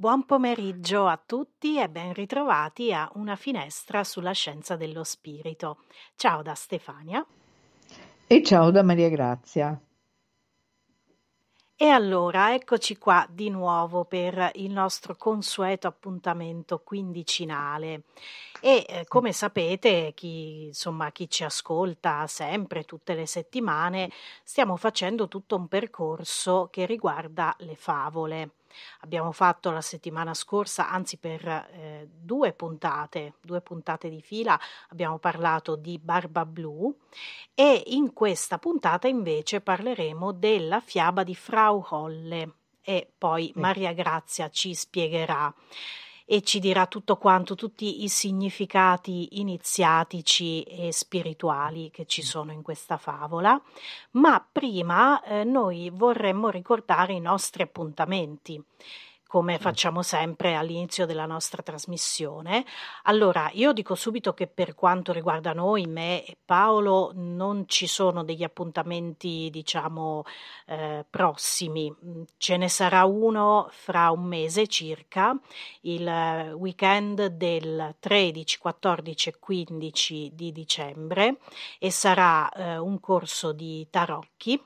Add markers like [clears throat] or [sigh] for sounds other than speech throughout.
Buon pomeriggio a tutti e ben ritrovati a Una finestra sulla scienza dello spirito. Ciao da Stefania. E ciao da Maria Grazia. E allora eccoci qua di nuovo per il nostro consueto appuntamento quindicinale. E eh, come sapete, chi, insomma, chi ci ascolta sempre, tutte le settimane, stiamo facendo tutto un percorso che riguarda le favole. Abbiamo fatto la settimana scorsa, anzi per eh, due puntate, due puntate di fila, abbiamo parlato di Barba Blu e in questa puntata invece parleremo della fiaba di Frau Holle e poi Maria Grazia ci spiegherà e ci dirà tutto quanto, tutti i significati iniziatici e spirituali che ci mm. sono in questa favola, ma prima eh, noi vorremmo ricordare i nostri appuntamenti come facciamo sempre all'inizio della nostra trasmissione. Allora, io dico subito che per quanto riguarda noi, me e Paolo, non ci sono degli appuntamenti, diciamo, eh, prossimi. Mm, ce ne sarà uno fra un mese circa, il weekend del 13, 14 e 15 di dicembre e sarà eh, un corso di tarocchi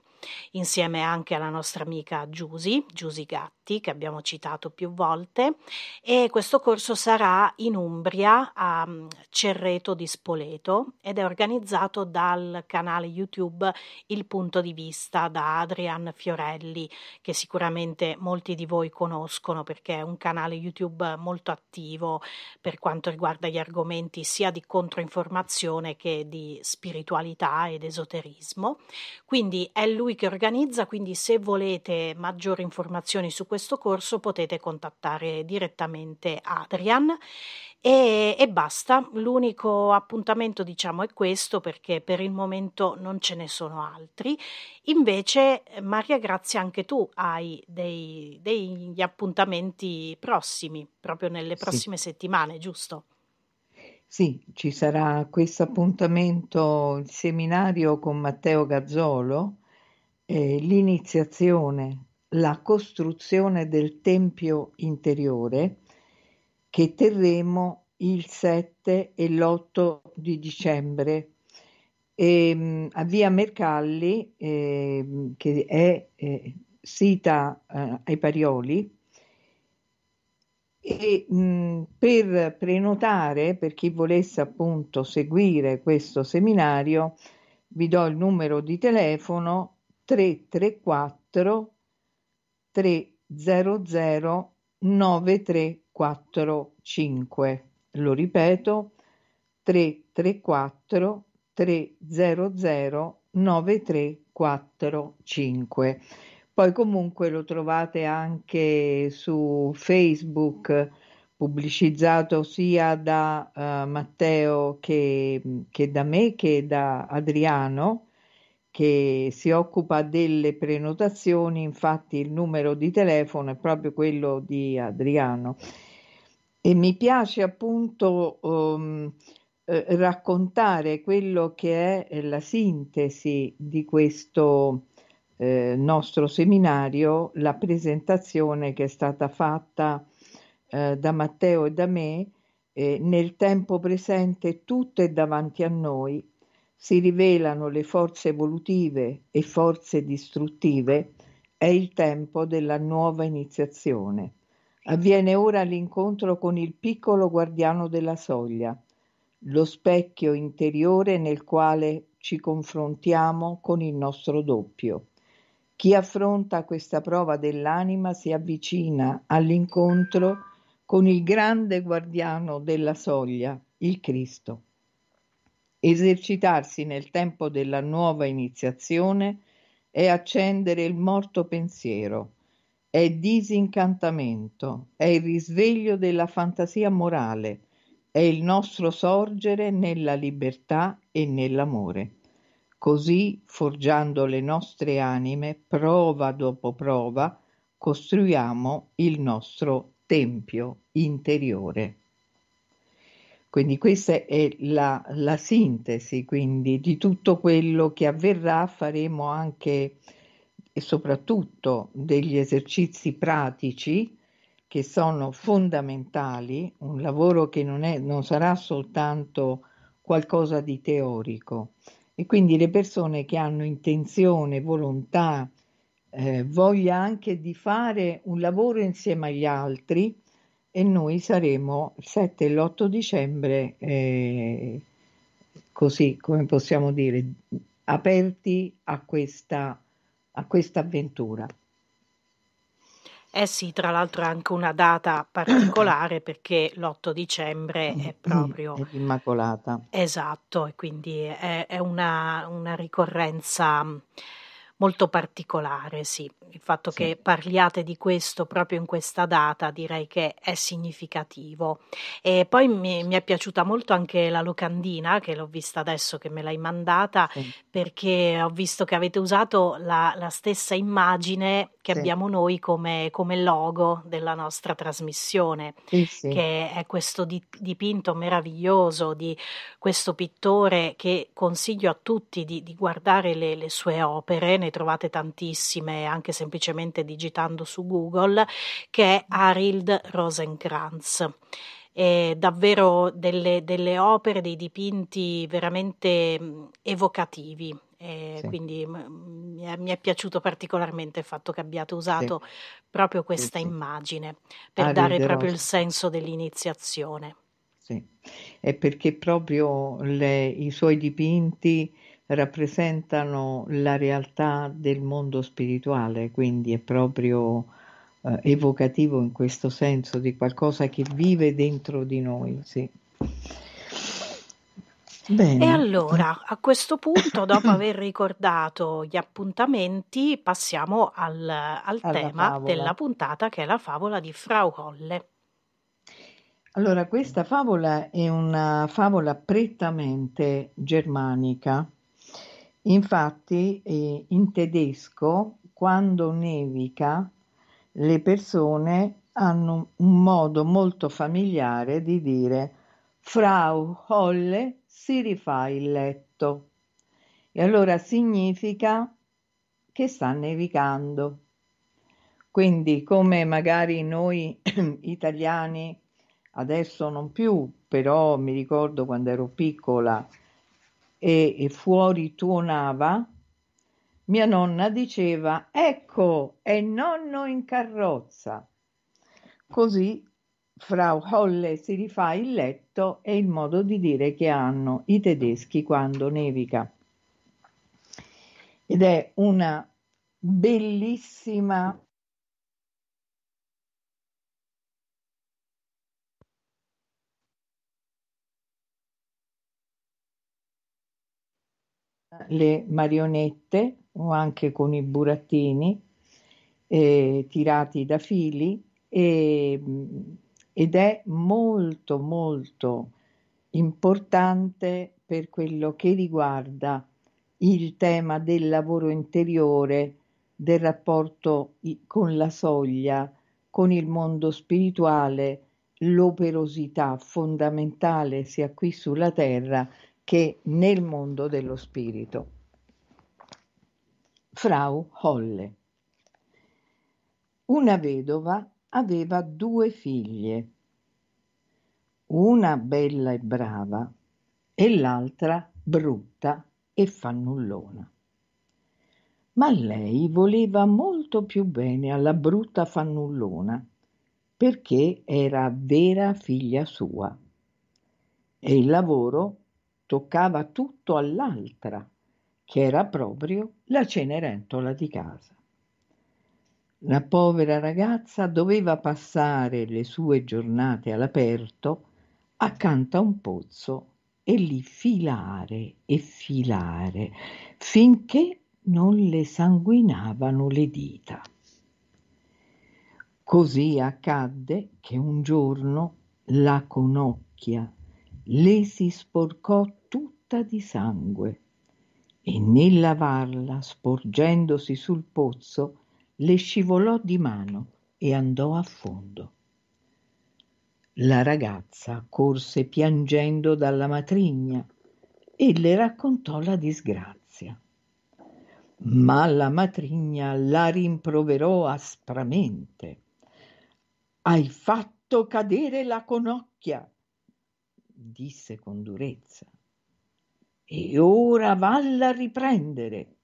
insieme anche alla nostra amica Giusi, Giusy Gatti, che abbiamo citato più volte, e questo corso sarà in Umbria a mm, Cerreto di Spoleto ed è organizzato dal canale YouTube Il Punto di Vista da Adrian Fiorelli, che sicuramente molti di voi conoscono perché è un canale YouTube molto attivo per quanto riguarda gli argomenti sia di controinformazione che di spiritualità ed esoterismo. Quindi è lui lui che organizza, quindi se volete maggiori informazioni su questo corso potete contattare direttamente Adrian e, e, basta, l'unico appuntamento diciamo è questo perché per il momento non ce ne sono altri. Invece Maria Grazia anche tu hai dei, degli appuntamenti prossimi, proprio nelle prossime sì. settimane, giusto? Sì, ci sarà questo appuntamento, il seminario con Matteo Gazzolo l'iniziazione, la costruzione del tempio interiore che terremo il 7 e l'8 di dicembre e, ehm, a via Mercalli eh, che è eh, sita eh, ai Parioli e mh, per prenotare per chi volesse appunto seguire questo seminario vi do il numero di telefono tre tre quattro tre zero zero nove tre quattro cinque. Lo ripeto, tre tre quattro tre zero zero nove tre quattro cinque. Poi comunque lo trovate anche su Facebook pubblicizzato sia da uh, Matteo che, che, da me che da Adriano che si occupa delle prenotazioni, infatti il numero di telefono è proprio quello di Adriano. E mi piace appunto um, raccontare quello che è eh, la sintesi di questo eh, nostro seminario, la presentazione che è stata fatta eh, da Matteo e da me eh, nel tempo presente tutto è davanti a noi si rivelano le forze evolutive e forze distruttive, è il tempo della nuova iniziazione. Avviene ora l'incontro con il piccolo guardiano della soglia, lo specchio interiore nel quale ci confrontiamo con il nostro doppio. Chi affronta questa prova dell'anima si avvicina all'incontro con il grande guardiano della soglia, il Cristo. Esercitarsi nel tempo della nuova iniziazione è accendere il morto pensiero, è disincantamento, è il risveglio della fantasia morale, è il nostro sorgere nella libertà e nell'amore. Così, forgiando le nostre anime, prova dopo prova, costruiamo il nostro tempio interiore. Quindi questa è la, la sintesi quindi, di tutto quello che avverrà, faremo anche e soprattutto degli esercizi pratici che sono fondamentali, un lavoro che non, è, non sarà soltanto qualcosa di teorico e quindi le persone che hanno intenzione, volontà, eh, voglia anche di fare un lavoro insieme agli altri, e noi saremo il 7 e l'8 dicembre, eh, così come possiamo dire, aperti a questa, a questa avventura. Eh sì, tra l'altro è anche una data [clears throat] particolare perché l'8 dicembre è mm, proprio... È l'Immacolata. Esatto, e quindi è, è una, una ricorrenza molto particolare, sì. Il fatto sì. che parliate di questo proprio in questa data direi che è significativo. E poi mi, mi è piaciuta molto anche la locandina, che l'ho vista adesso che me l'hai mandata, sì. perché ho visto che avete usato la, la stessa immagine che sì. abbiamo noi come, come, logo della nostra trasmissione, che è questo di, dipinto meraviglioso di questo pittore che consiglio a tutti di, di guardare le, le sue opere. Ne trovate tantissime anche semplicemente digitando su Google, che è Arild Rosenkrantz. Eh, davvero delle, delle opere, dei dipinti veramente mm, evocativi, eh, sì. Quindi m- mm, mm, mi è, piaciuto particolarmente il fatto che abbiate usato sì. proprio questa sì, immagine per Ari dare proprio il senso dell'iniziazione. Sì, è perché proprio le, i suoi dipinti rappresentano la realtà del mondo spirituale, quindi è proprio eh, evocativo in questo senso di qualcosa che vive dentro di noi. Sì. Bene. E allora, a questo punto, dopo aver ricordato gli appuntamenti, passiamo al, al tema favola. della puntata che è la favola di Frau Holle. Allora, questa favola è una favola prettamente germanica Infatti eh, in tedesco quando nevica le persone hanno un modo molto familiare di dire Frau Holle si rifà il letto. E allora significa che sta nevicando. Quindi come magari noi [clears throat] italiani adesso non più, però mi ricordo quando ero piccola e fuori tuonava, mia nonna diceva ecco è nonno in carrozza. Così Frau Holle si rifà il letto e il modo di dire che hanno i tedeschi quando nevica. Ed è una bellissima le marionette o anche con i burattini eh, tirati da fili e, mm, ed è molto molto importante per quello che riguarda il tema del lavoro interiore, del rapporto con la soglia, con il mondo spirituale, l'operosità fondamentale sia qui sulla terra che nel mondo dello spirito. Frau Holle. Una vedova aveva due figlie, una bella e brava e l'altra brutta e fannullona. Ma lei voleva molto più bene alla brutta fannullona perché era vera figlia sua e il lavoro toccava tutto all'altra, che era proprio la Cenerentola di casa. La povera ragazza doveva passare le sue giornate all'aperto accanto a un pozzo e lì filare e filare finché non le sanguinavano le dita. Così accadde che un giorno la conocchia le si sporcò sporta di sangue e nel lavarla, sporgendosi sul pozzo, le scivolò di mano e andò a fondo. La ragazza corse piangendo dalla matrigna e le raccontò la disgrazia. Ma la matrigna la rimproverò aspramente. Hai fatto cadere la conocchia, disse con durezza e ora valla a riprendere.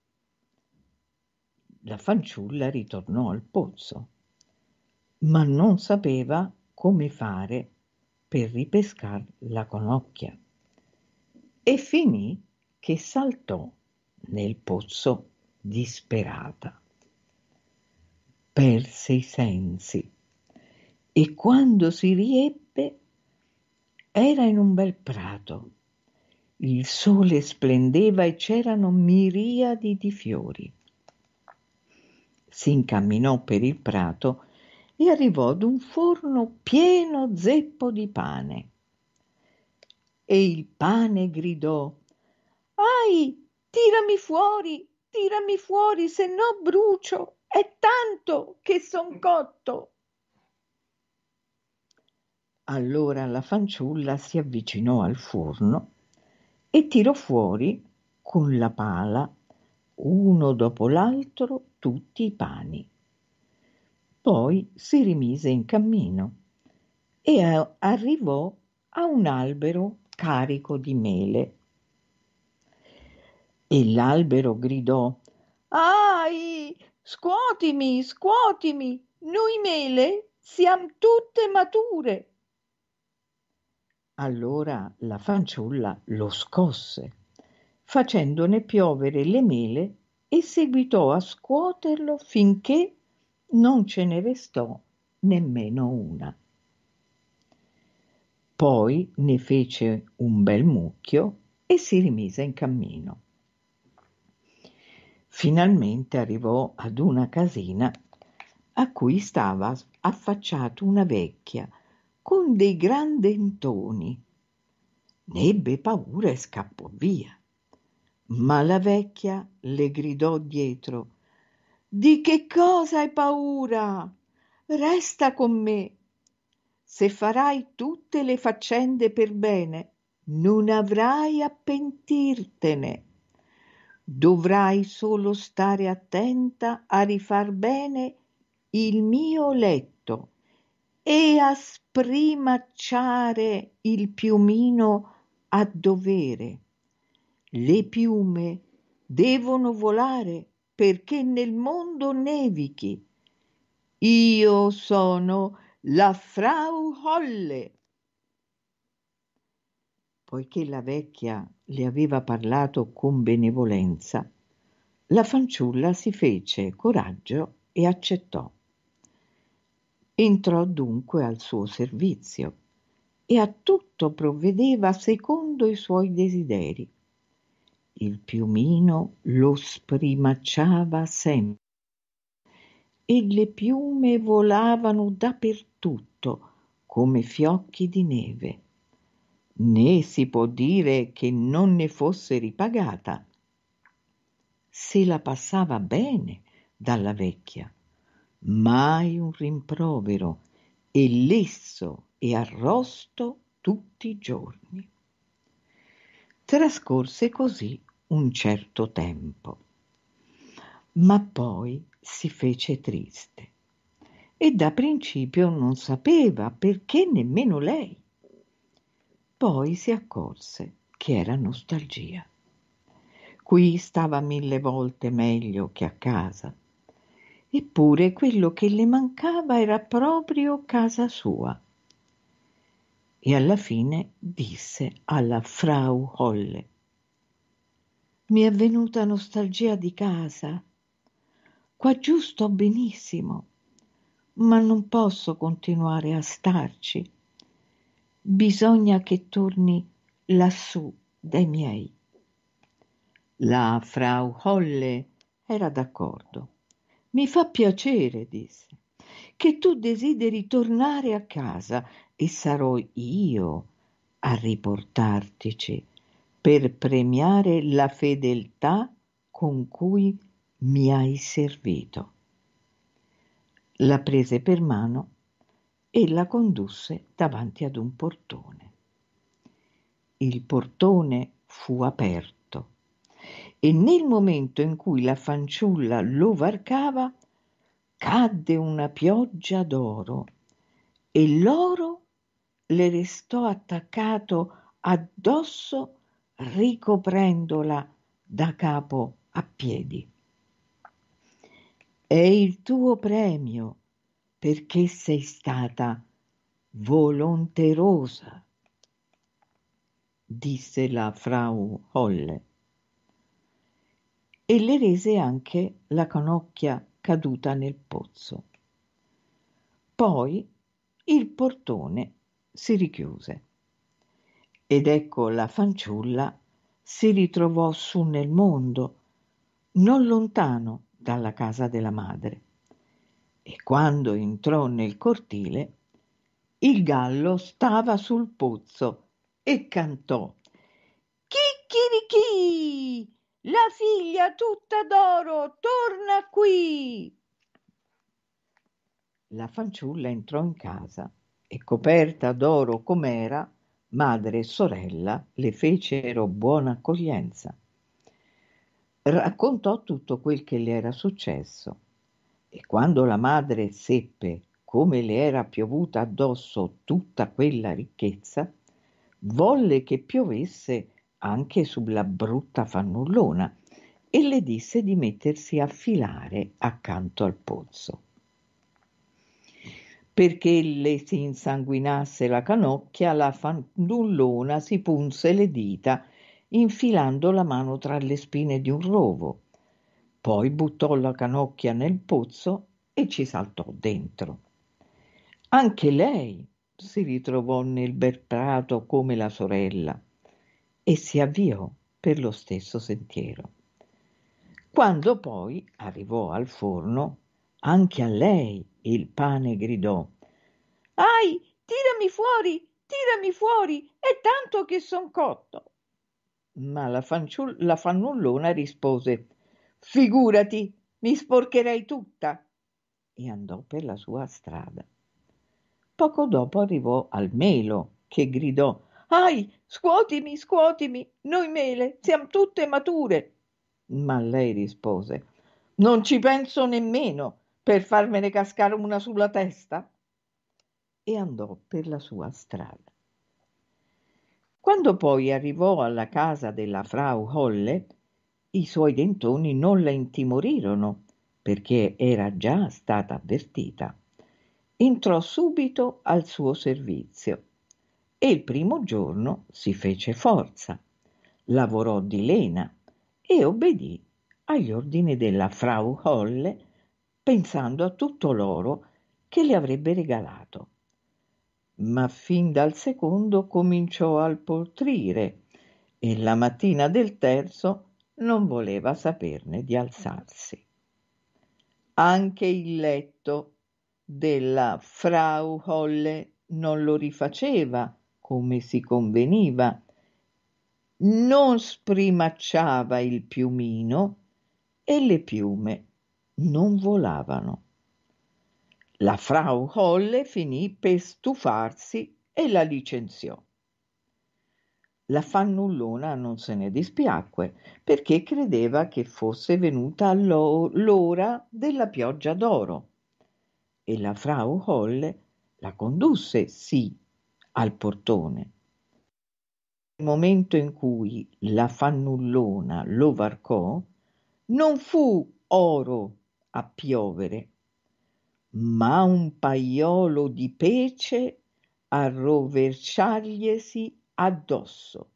La fanciulla ritornò al pozzo, ma non sapeva come fare per ripescar la conocchia e finì che saltò nel pozzo disperata. Perse i sensi e quando si riebbe era in un bel prato il sole splendeva e c'erano miriadi di fiori. Si incamminò per il prato e arrivò ad un forno pieno zeppo di pane. E il pane gridò Ai, tirami fuori, tirami fuori, se no brucio, è tanto che son cotto. Allora la fanciulla si avvicinò al forno e tirò fuori, con la pala, uno dopo l'altro tutti i pani. Poi si rimise in cammino e arrivò a un albero carico di mele. E l'albero gridò Ahi, scuotimi, scuotimi, noi mele siamo tutte mature. Allora la fanciulla lo scosse, facendone piovere le mele e seguitò a scuoterlo finché non ce ne restò nemmeno una. Poi ne fece un bel mucchio e si rimise in cammino. Finalmente arrivò ad una casina a cui stava affacciata una vecchia con dei gran dentoni. Ne ebbe paura e scappò via. Ma la vecchia le gridò dietro Di che cosa hai paura? Resta con me. Se farai tutte le faccende per bene, non avrai a pentirtene. Dovrai solo stare attenta a rifar bene il mio letto e a sprimacciare il piumino a dovere. Le piume devono volare perché nel mondo nevichi. Io sono la Frau Holle. Poiché la vecchia le aveva parlato con benevolenza, la fanciulla si fece coraggio e accettò. Entrò dunque al suo servizio e a tutto provvedeva secondo i suoi desideri. Il piumino lo sprimacciava sempre e le piume volavano dappertutto come fiocchi di neve. Né si può dire che non ne fosse ripagata. Se la passava bene dalla vecchia mai un rimprovero, e lesso e arrosto tutti i giorni. Trascorse così un certo tempo, ma poi si fece triste e da principio non sapeva perché nemmeno lei. Poi si accorse che era nostalgia. Qui stava mille volte meglio che a casa Eppure quello che le mancava era proprio casa sua. E alla fine disse alla Frau Holle: Mi è venuta nostalgia di casa. Qua giù sto benissimo, ma non posso continuare a starci. Bisogna che torni lassù dai miei. La Frau Holle era d'accordo mi fa piacere, disse, che tu desideri tornare a casa e sarò io a riportartici per premiare la fedeltà con cui mi hai servito. La prese per mano e la condusse davanti ad un portone. Il portone fu aperto e nel momento in cui la fanciulla lo varcava, cadde una pioggia d'oro e l'oro le restò attaccato addosso ricoprendola da capo a piedi. È il tuo premio perché sei stata volonterosa, disse la Frau Holle e le rese anche la canocchia caduta nel pozzo. Poi il portone si richiuse ed ecco la fanciulla si ritrovò su nel mondo, non lontano dalla casa della madre. E quando entrò nel cortile, il gallo stava sul pozzo e cantò Chicchirichì, la figlia tutta d'oro, torna qui! La fanciulla entrò in casa e coperta d'oro com'era, madre e sorella le fecero buona accoglienza. Raccontò tutto quel che le era successo e quando la madre seppe come le era piovuta addosso tutta quella ricchezza, volle che piovesse anche sulla brutta fannullona e le disse di mettersi a filare accanto al pozzo. Perché le si insanguinasse la canocchia, la fannullona si punse le dita infilando la mano tra le spine di un rovo. Poi buttò la canocchia nel pozzo e ci saltò dentro. Anche lei si ritrovò nel bel prato come la sorella e si avviò per lo stesso sentiero. Quando poi arrivò al forno, anche a lei il pane gridò Ai, tirami fuori, tirami fuori, è tanto che son cotto. Ma la, fanciul- la fannullona rispose Figurati, mi sporcherei tutta e andò per la sua strada. Poco dopo arrivò al melo che gridò Ahi, scuotimi, scuotimi, noi mele siamo tutte mature. Ma lei rispose, non ci penso nemmeno per farmene cascare una sulla testa. E andò per la sua strada. Quando poi arrivò alla casa della Frau Holle, i suoi dentoni non la intimorirono, perché era già stata avvertita. Entrò subito al suo servizio e il primo giorno si fece forza, lavorò di lena e obbedì agli ordini della Frau Holle, pensando a tutto l'oro che le avrebbe regalato. Ma fin dal secondo cominciò al poltrire e la mattina del terzo non voleva saperne di alzarsi. Anche il letto della Frau Holle non lo rifaceva come si conveniva, non sprimacciava il piumino e le piume non volavano. La Frau Holle finì per stufarsi e la licenziò. La fannullona non se ne dispiacque perché credeva che fosse venuta l'ora della pioggia d'oro e la Frau Holle la condusse sì al portone. Nel momento in cui la fannullona lo varcò, non fu oro a piovere, ma un paiolo di pece a rovesciargliesi addosso.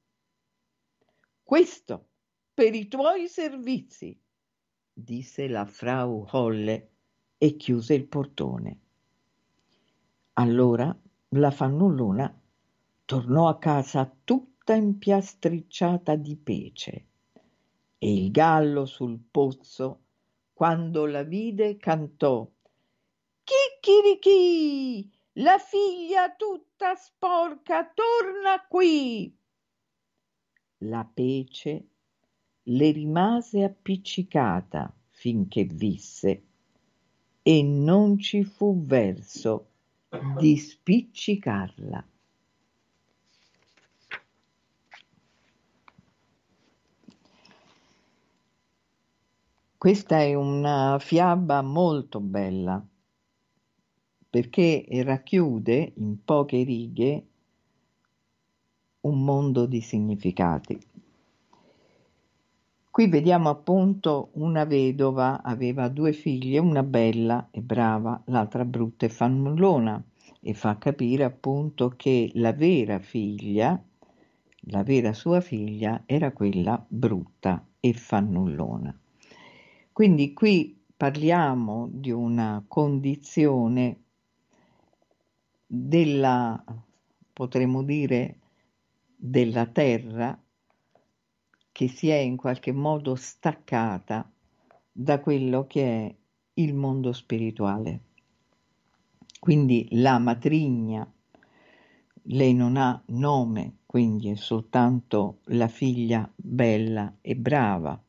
Questo per i tuoi servizi, disse la frau Holle e chiuse il portone. Allora la fannullona tornò a casa tutta impiastricciata di pece e il gallo sul pozzo, quando la vide, cantò Chicchirichì, la figlia tutta sporca, torna qui. La pece le rimase appiccicata finché visse e non ci fu verso di spiccicarla. Questa è una fiaba molto bella perché racchiude in poche righe un mondo di significati. Qui vediamo appunto una vedova, aveva due figlie, una bella e brava, l'altra brutta e fannullona, e fa capire appunto che la vera figlia, la vera sua figlia, era quella brutta e fannullona. Quindi qui parliamo di una condizione della, potremmo dire, della terra che si è in qualche modo staccata da quello che è il mondo spirituale. Quindi la matrigna, lei non ha nome, quindi è soltanto la figlia bella e brava.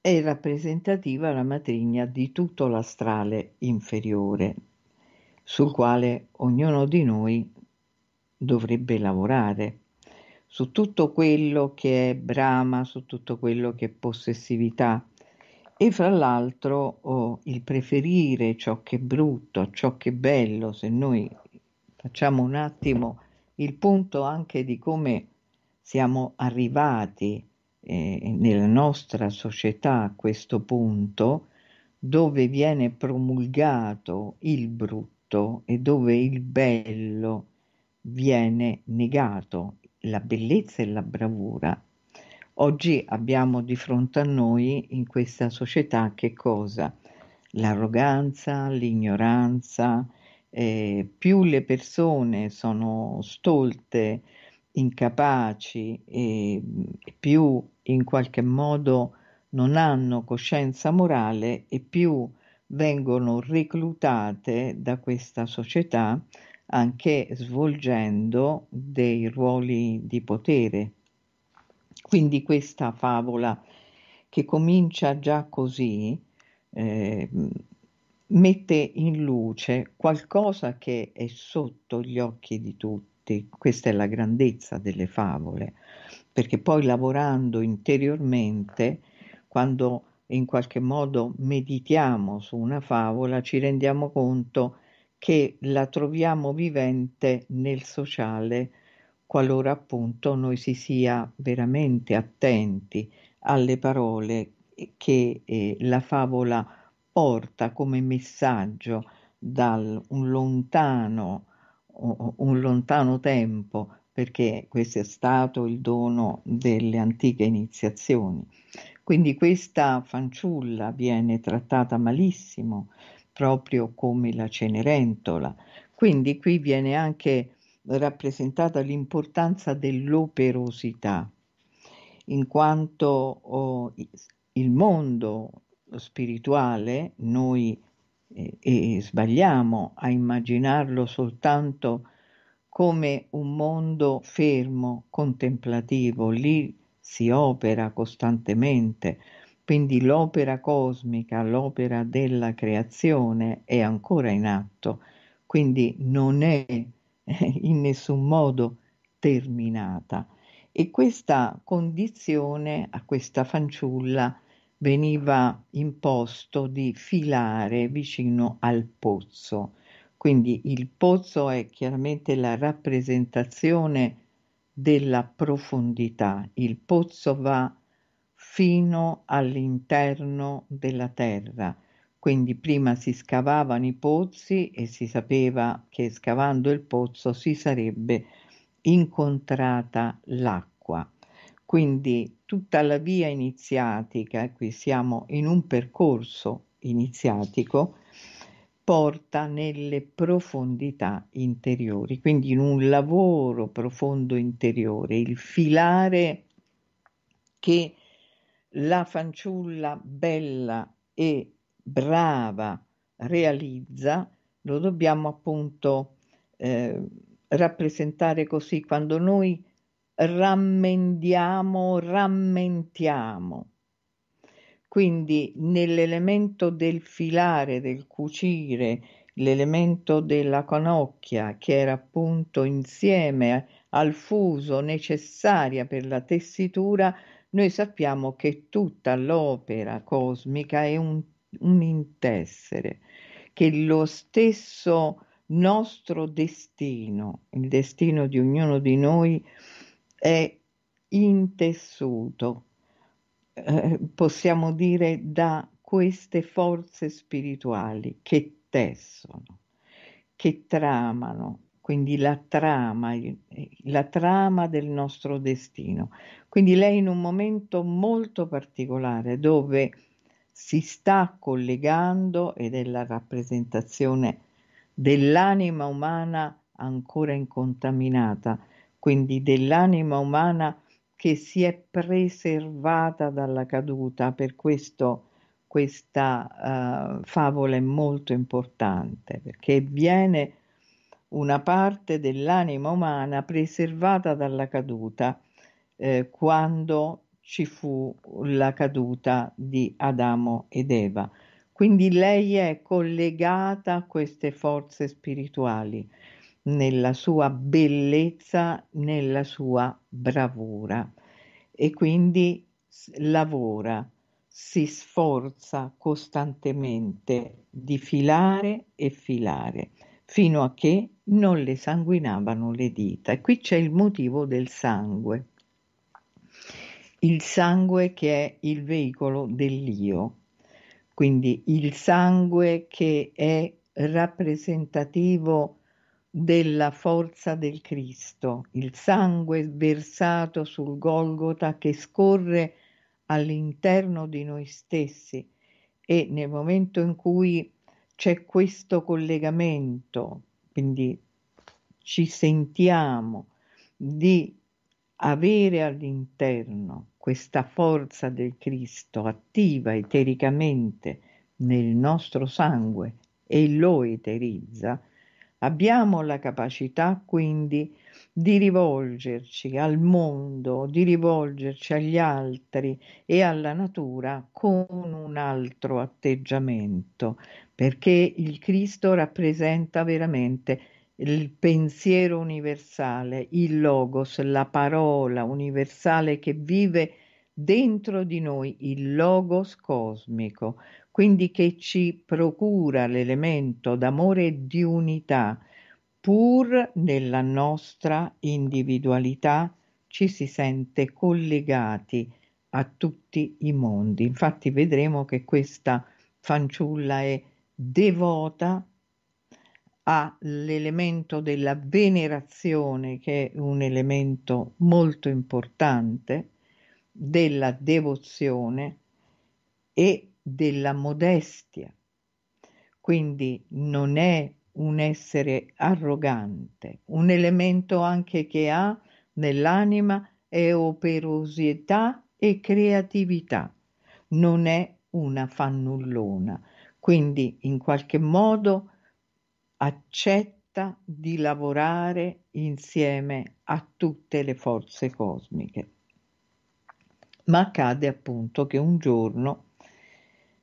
È rappresentativa la matrigna di tutto l'astrale inferiore, sul quale ognuno di noi dovrebbe lavorare su tutto quello che è brama, su tutto quello che è possessività e fra l'altro oh, il preferire ciò che è brutto, ciò che è bello, se noi facciamo un attimo il punto anche di come siamo arrivati eh, nella nostra società a questo punto dove viene promulgato il brutto e dove il bello viene negato, la bellezza e la bravura, oggi abbiamo di fronte a noi in questa società che cosa? L'arroganza, l'ignoranza, eh, più le persone sono stolte, incapaci, e più in qualche modo non hanno coscienza morale e più vengono reclutate da questa società anche svolgendo dei ruoli di potere. Quindi questa favola che comincia già così eh, mette in luce qualcosa che è sotto gli occhi di tutti. Questa è la grandezza delle favole, perché poi lavorando interiormente, quando in qualche modo meditiamo su una favola, ci rendiamo conto che che la troviamo vivente nel sociale qualora appunto noi si sia veramente attenti alle parole che eh, la favola porta come messaggio da un lontano, un lontano tempo, perché questo è stato il dono delle antiche iniziazioni. Quindi questa fanciulla viene trattata malissimo, proprio come la Cenerentola. Quindi qui viene anche rappresentata l'importanza dell'operosità, in quanto oh, il mondo spirituale, noi eh, eh, sbagliamo a immaginarlo soltanto come un mondo fermo, contemplativo, lì si opera costantemente, quindi l'opera cosmica, l'opera della creazione è ancora in atto, quindi non è eh, in nessun modo terminata. E questa condizione a questa fanciulla veniva imposto di filare vicino al pozzo. Quindi il pozzo è chiaramente la rappresentazione della profondità. Il pozzo va fino all'interno della terra. Quindi prima si scavavano i pozzi e si sapeva che scavando il pozzo si sarebbe incontrata l'acqua. Quindi tutta la via iniziatica, qui siamo in un percorso iniziatico, porta nelle profondità interiori, quindi in un lavoro profondo interiore, il filare che la fanciulla bella e brava realizza, lo dobbiamo appunto eh, rappresentare così quando noi rammendiamo, rammentiamo. Quindi nell'elemento del filare, del cucire, l'elemento della conocchia che era appunto insieme al fuso necessaria per la tessitura, noi sappiamo che tutta l'opera cosmica è un, un intessere, che lo stesso nostro destino, il destino di ognuno di noi, è intessuto, eh, possiamo dire, da queste forze spirituali che tessono, che tramano, quindi la trama, la trama del nostro destino. Quindi lei in un momento molto particolare dove si sta collegando ed è la rappresentazione dell'anima umana ancora incontaminata, quindi dell'anima umana che si è preservata dalla caduta, per questo questa uh, favola è molto importante perché viene una parte dell'anima umana preservata dalla caduta eh, quando ci fu la caduta di Adamo ed Eva. Quindi lei è collegata a queste forze spirituali nella sua bellezza, nella sua bravura e quindi lavora, si sforza costantemente di filare e filare fino a che non le sanguinavano le dita. E qui c'è il motivo del sangue. Il sangue che è il veicolo dell'io, quindi il sangue che è rappresentativo della forza del Cristo, il sangue versato sul Golgota che scorre all'interno di noi stessi e nel momento in cui c'è questo collegamento, quindi ci sentiamo di avere all'interno questa forza del Cristo attiva etericamente nel nostro sangue e lo eterizza, abbiamo la capacità quindi di rivolgerci al mondo, di rivolgerci agli altri e alla natura con un altro atteggiamento, perché il Cristo rappresenta veramente il pensiero universale, il logos, la parola universale che vive dentro di noi, il logos cosmico, quindi che ci procura l'elemento d'amore e di unità Pur nella nostra individualità ci si sente collegati a tutti i mondi. Infatti vedremo che questa fanciulla è devota all'elemento della venerazione, che è un elemento molto importante, della devozione e della modestia. Quindi non è un essere arrogante, un elemento anche che ha nell'anima è operosità e creatività, non è una fannullona, quindi in qualche modo accetta di lavorare insieme a tutte le forze cosmiche. Ma accade appunto che un giorno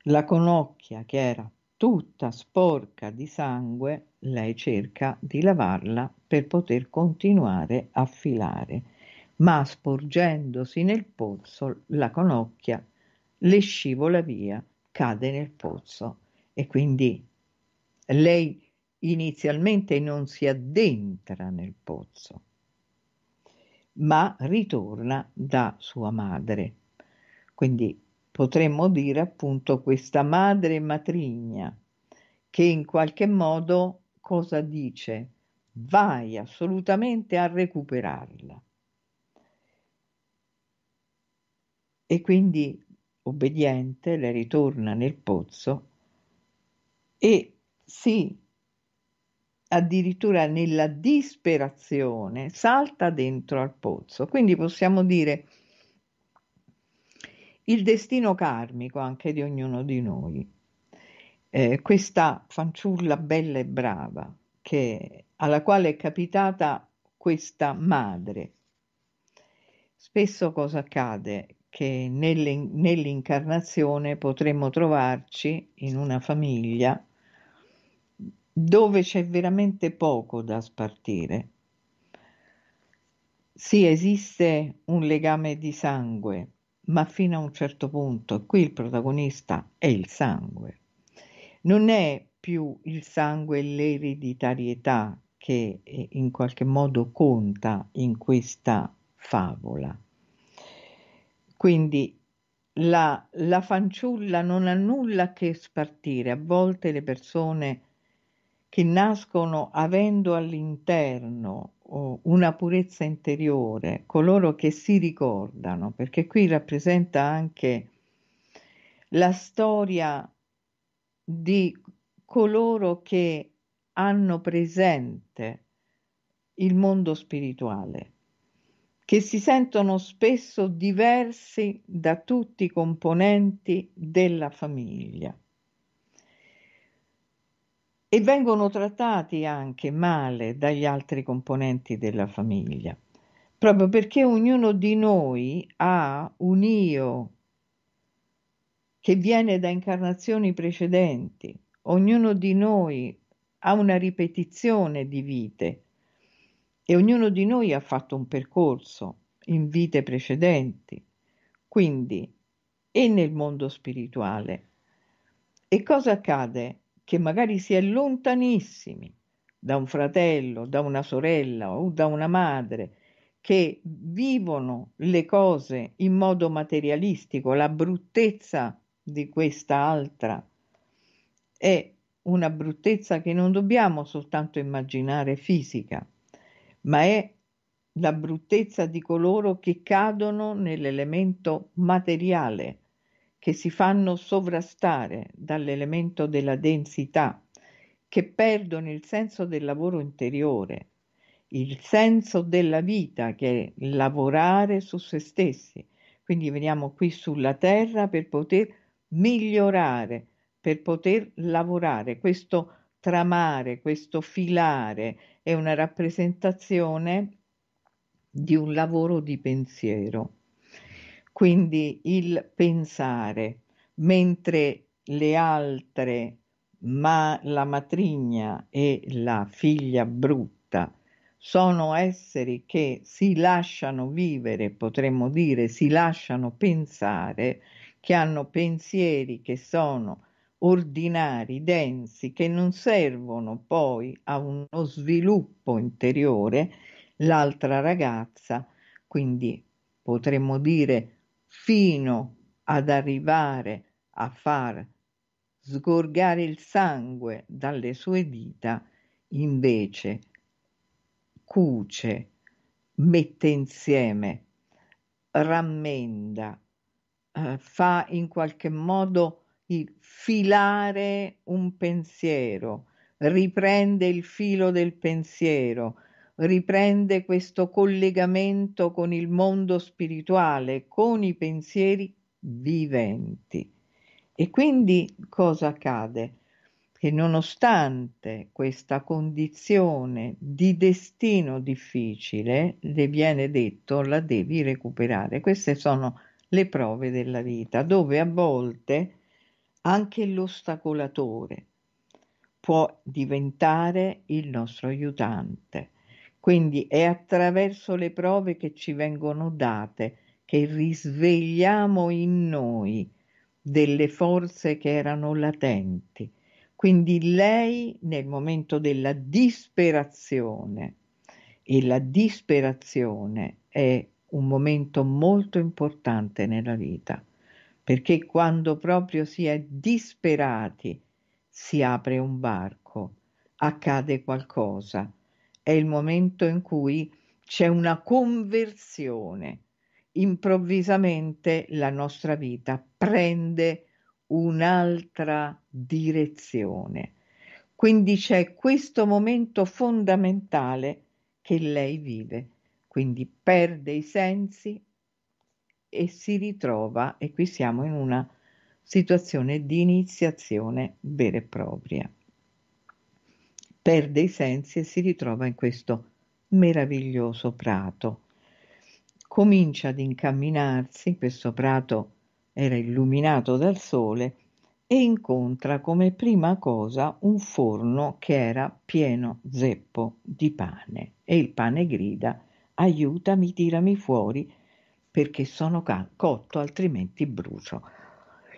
la conocchia che era tutta sporca di sangue, lei cerca di lavarla per poter continuare a filare, ma sporgendosi nel pozzo la conocchia le scivola via, cade nel pozzo e quindi lei inizialmente non si addentra nel pozzo, ma ritorna da sua madre. Quindi potremmo dire appunto questa madre matrigna che in qualche modo cosa dice? Vai assolutamente a recuperarla. E quindi obbediente le ritorna nel pozzo e sì, addirittura nella disperazione salta dentro al pozzo. Quindi possiamo dire il destino karmico anche di ognuno di noi. Eh, questa fanciulla bella e brava che, alla quale è capitata questa madre. Spesso cosa accade? Che nell'in- nell'incarnazione potremmo trovarci in una famiglia dove c'è veramente poco da spartire. Sì, esiste un legame di sangue, ma fino a un certo punto. Qui il protagonista è il sangue. Non è più il sangue e l'ereditarietà che eh, in qualche modo conta in questa favola. Quindi la, la fanciulla non ha nulla che spartire. A volte le persone che nascono avendo all'interno una purezza interiore, coloro che si ricordano, perché qui rappresenta anche la storia di coloro che hanno presente il mondo spirituale, che si sentono spesso diversi da tutti i componenti della famiglia e vengono trattati anche male dagli altri componenti della famiglia, proprio perché ognuno di noi ha un io che viene da incarnazioni precedenti, ognuno di noi ha una ripetizione di vite e ognuno di noi ha fatto un percorso in vite precedenti, quindi e nel mondo spirituale. E cosa accade? che magari si è lontanissimi da un fratello, da una sorella o da una madre, che vivono le cose in modo materialistico, la bruttezza di quest'altra è una bruttezza che non dobbiamo soltanto immaginare fisica, ma è la bruttezza di coloro che cadono nell'elemento materiale, che si fanno sovrastare dall'elemento della densità, che perdono il senso del lavoro interiore, il senso della vita che è lavorare su se stessi. Quindi veniamo qui sulla terra per poter migliorare, per poter lavorare. Questo tramare, questo filare è una rappresentazione di un lavoro di pensiero. Quindi il pensare, mentre le altre, ma la matrigna e la figlia brutta, sono esseri che si lasciano vivere, potremmo dire, si lasciano pensare, che hanno pensieri che sono ordinari, densi, che non servono poi a uno sviluppo interiore, l'altra ragazza, quindi potremmo dire fino ad arrivare a far sgorgare il sangue dalle sue dita, invece cuce, mette insieme, rammenda, eh, fa in qualche modo il filare un pensiero, riprende il filo del pensiero, riprende questo collegamento con il mondo spirituale, con i pensieri viventi. E quindi cosa accade? Che nonostante questa condizione di destino difficile, le viene detto la devi recuperare. Queste sono le prove della vita, dove a volte anche l'ostacolatore può diventare il nostro aiutante quindi è attraverso le prove che ci vengono date che risvegliamo in noi delle forze che erano latenti. Quindi lei nel momento della disperazione, e la disperazione è un momento molto importante nella vita, perché quando proprio si è disperati si apre un varco, accade qualcosa è il momento in cui c'è una conversione. Improvvisamente la nostra vita prende un'altra direzione. Quindi c'è questo momento fondamentale che lei vive. Quindi perde i sensi e si ritrova, e qui siamo in una situazione di iniziazione vera e propria perde i sensi e si ritrova in questo meraviglioso prato. Comincia ad incamminarsi, questo prato era illuminato dal sole, e incontra come prima cosa un forno che era pieno zeppo di pane e il pane grida aiutami, tirami fuori perché sono ca- cotto altrimenti brucio.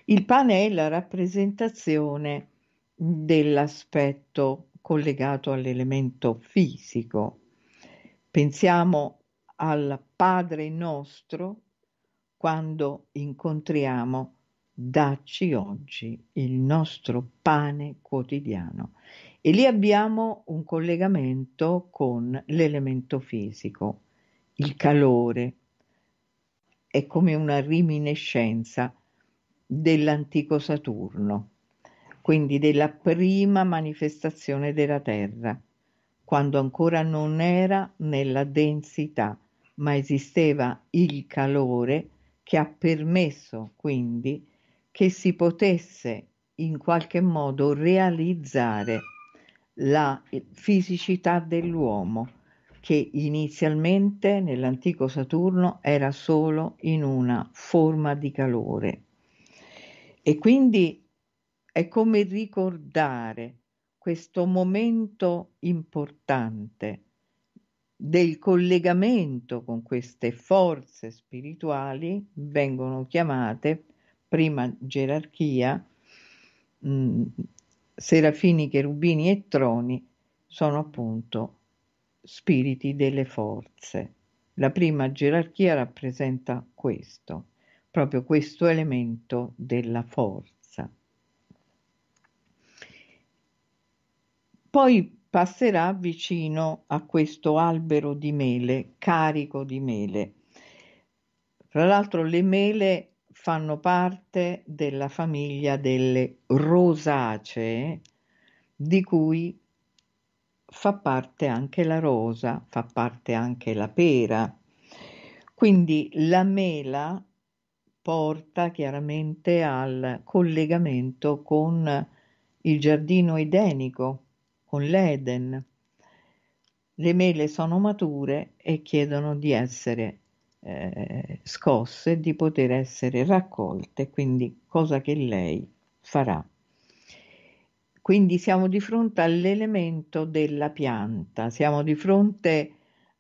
Il pane è la rappresentazione dell'aspetto collegato all'elemento fisico. Pensiamo al Padre nostro quando incontriamo Dacci oggi il nostro pane quotidiano. E lì abbiamo un collegamento con l'elemento fisico, il calore. È come una riminiscenza dell'antico Saturno quindi della prima manifestazione della Terra, quando ancora non era nella densità, ma esisteva il calore che ha permesso quindi che si potesse in qualche modo realizzare la fisicità dell'uomo che inizialmente nell'antico Saturno era solo in una forma di calore. E quindi è come ricordare questo momento importante del collegamento con queste forze spirituali, vengono chiamate prima gerarchia, mh, mm, serafini, cherubini e troni sono appunto spiriti delle forze. La prima gerarchia rappresenta questo, proprio questo elemento della forza. Poi passerà vicino a questo albero di mele, carico di mele. Tra l'altro le mele fanno parte della famiglia delle rosacee, di cui fa parte anche la rosa, fa parte anche la pera. Quindi la mela porta chiaramente al collegamento con il giardino edenico, con l'Eden. Le mele sono mature e chiedono di essere eh, scosse, di poter essere raccolte, quindi cosa che lei farà. Quindi siamo di fronte all'elemento della pianta, siamo di fronte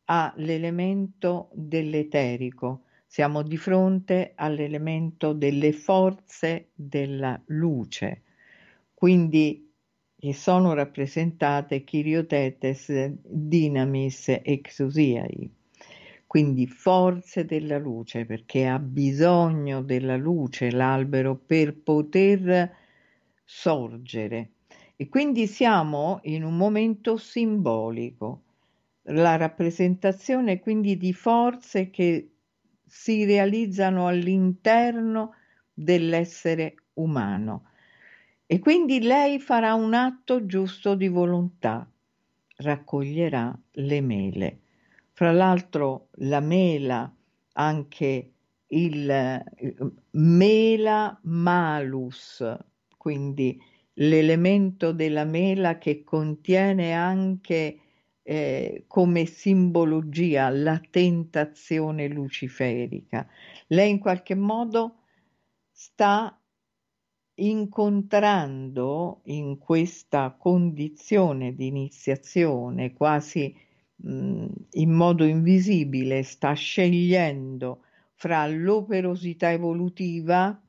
all'elemento dell'eterico, siamo di fronte all'elemento delle forze della luce. Quindi e sono rappresentate Kyriotetes dynamis exousiai, quindi forze della luce, perché ha bisogno della luce l'albero per poter sorgere. E quindi siamo in un momento simbolico, la rappresentazione quindi di forze che si realizzano all'interno dell'essere umano e quindi lei farà un atto giusto di volontà, raccoglierà le mele. Fra l'altro la mela, anche il eh, mela malus, quindi l'elemento della mela che contiene anche eh, come simbologia la tentazione luciferica. Lei in qualche modo sta incontrando in questa condizione di iniziazione quasi mh, in modo invisibile, sta scegliendo fra l'operosità evolutiva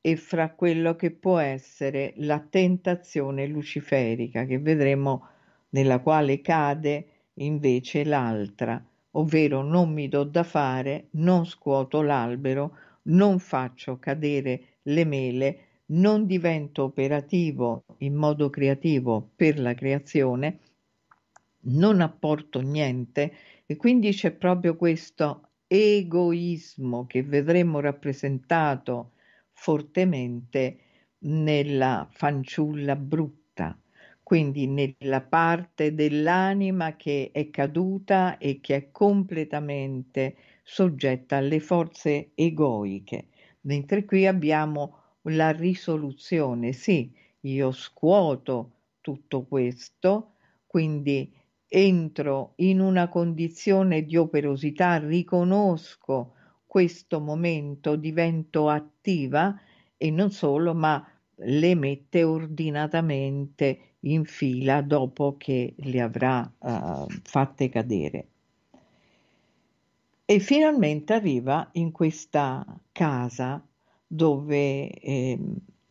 e fra quello che può essere la tentazione luciferica che vedremo nella quale cade invece l'altra, ovvero non mi do da fare, non scuoto l'albero, non faccio cadere le mele, non divento operativo in modo creativo per la creazione, non apporto niente e quindi c'è proprio questo egoismo che vedremo rappresentato fortemente nella fanciulla brutta, quindi nella parte dell'anima che è caduta e che è completamente soggetta alle forze egoiche, mentre qui abbiamo la risoluzione, sì, io scuoto tutto questo, quindi entro in una condizione di operosità, riconosco questo momento, divento attiva e non solo, ma le mette ordinatamente in fila dopo che le avrà uh, fatte cadere. E finalmente arriva in questa casa dove eh,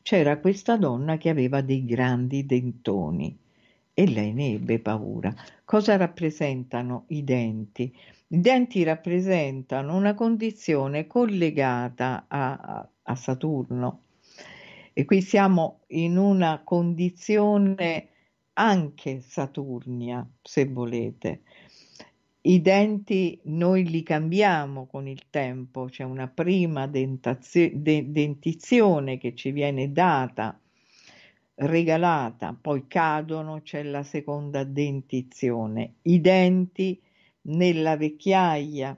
c'era questa donna che aveva dei grandi dentoni e lei ne ebbe paura. Cosa rappresentano i denti? I denti rappresentano una condizione collegata a, a Saturno e qui siamo in una condizione anche saturnia, se volete, i denti noi li cambiamo con il tempo, c'è una prima dentazio- de- dentizione che ci viene data, regalata, poi cadono, c'è la seconda dentizione. I denti nella vecchiaia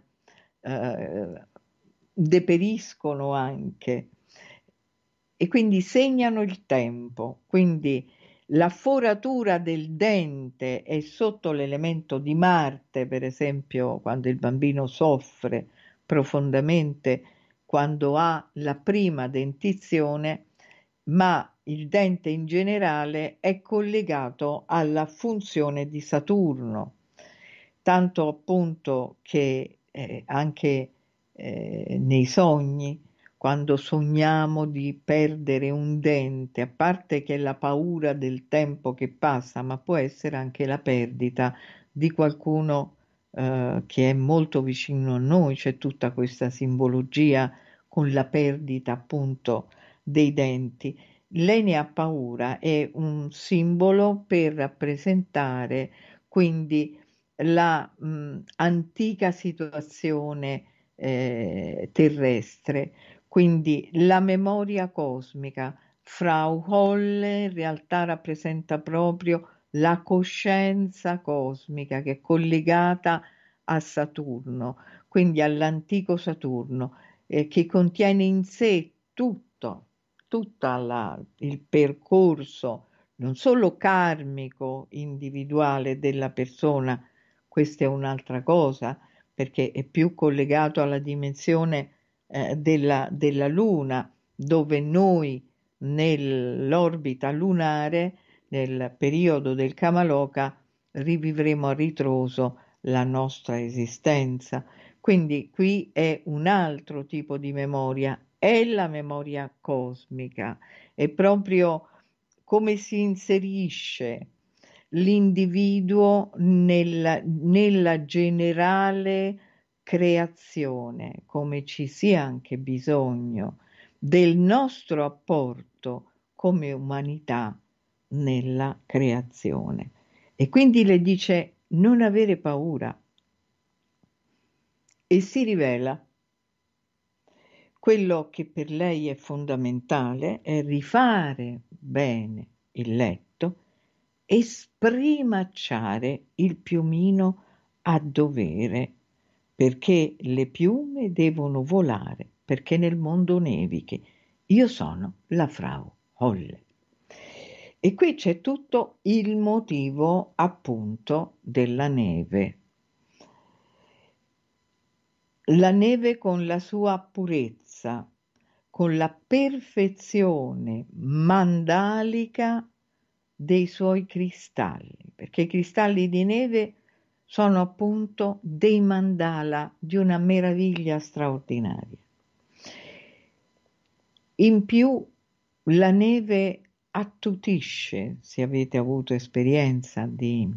eh, deperiscono anche e quindi segnano il tempo, quindi la foratura del dente è sotto l'elemento di Marte, per esempio quando il bambino soffre profondamente, quando ha la prima dentizione, ma il dente in generale è collegato alla funzione di Saturno, tanto appunto che eh, anche eh, nei sogni quando sogniamo di perdere un dente, a parte che è la paura del tempo che passa, ma può essere anche la perdita di qualcuno eh, che è molto vicino a noi, c'è tutta questa simbologia con la perdita appunto dei denti. Lei ne ha paura, è un simbolo per rappresentare quindi la situazione eh, terrestre quindi la memoria cosmica, Frau Holle in realtà rappresenta proprio la coscienza cosmica che è collegata a Saturno, quindi all'antico Saturno, eh, che contiene in sé tutto, tutto il percorso non solo karmico individuale della persona, questa è un'altra cosa, perché è più collegato alla dimensione eh, della, della Luna, dove noi nell'orbita lunare, nel periodo del Kamaloka, rivivremo a ritroso la nostra esistenza. Quindi qui è un altro tipo di memoria, è la memoria cosmica, è proprio come si inserisce l'individuo nella, nella generale creazione, come ci sia anche bisogno del nostro apporto come umanità nella creazione. E quindi le dice non avere paura e si rivela. Quello che per lei è fondamentale è rifare bene il letto e sprimacciare il piumino a dovere perché le piume devono volare, perché nel mondo nevichi. Io sono la Frau Holle. E qui c'è tutto il motivo appunto della neve. La neve con la sua purezza, con la perfezione mandalica dei suoi cristalli, perché i cristalli di neve sono appunto dei mandala di una meraviglia straordinaria. In più la neve attutisce, se avete avuto esperienza di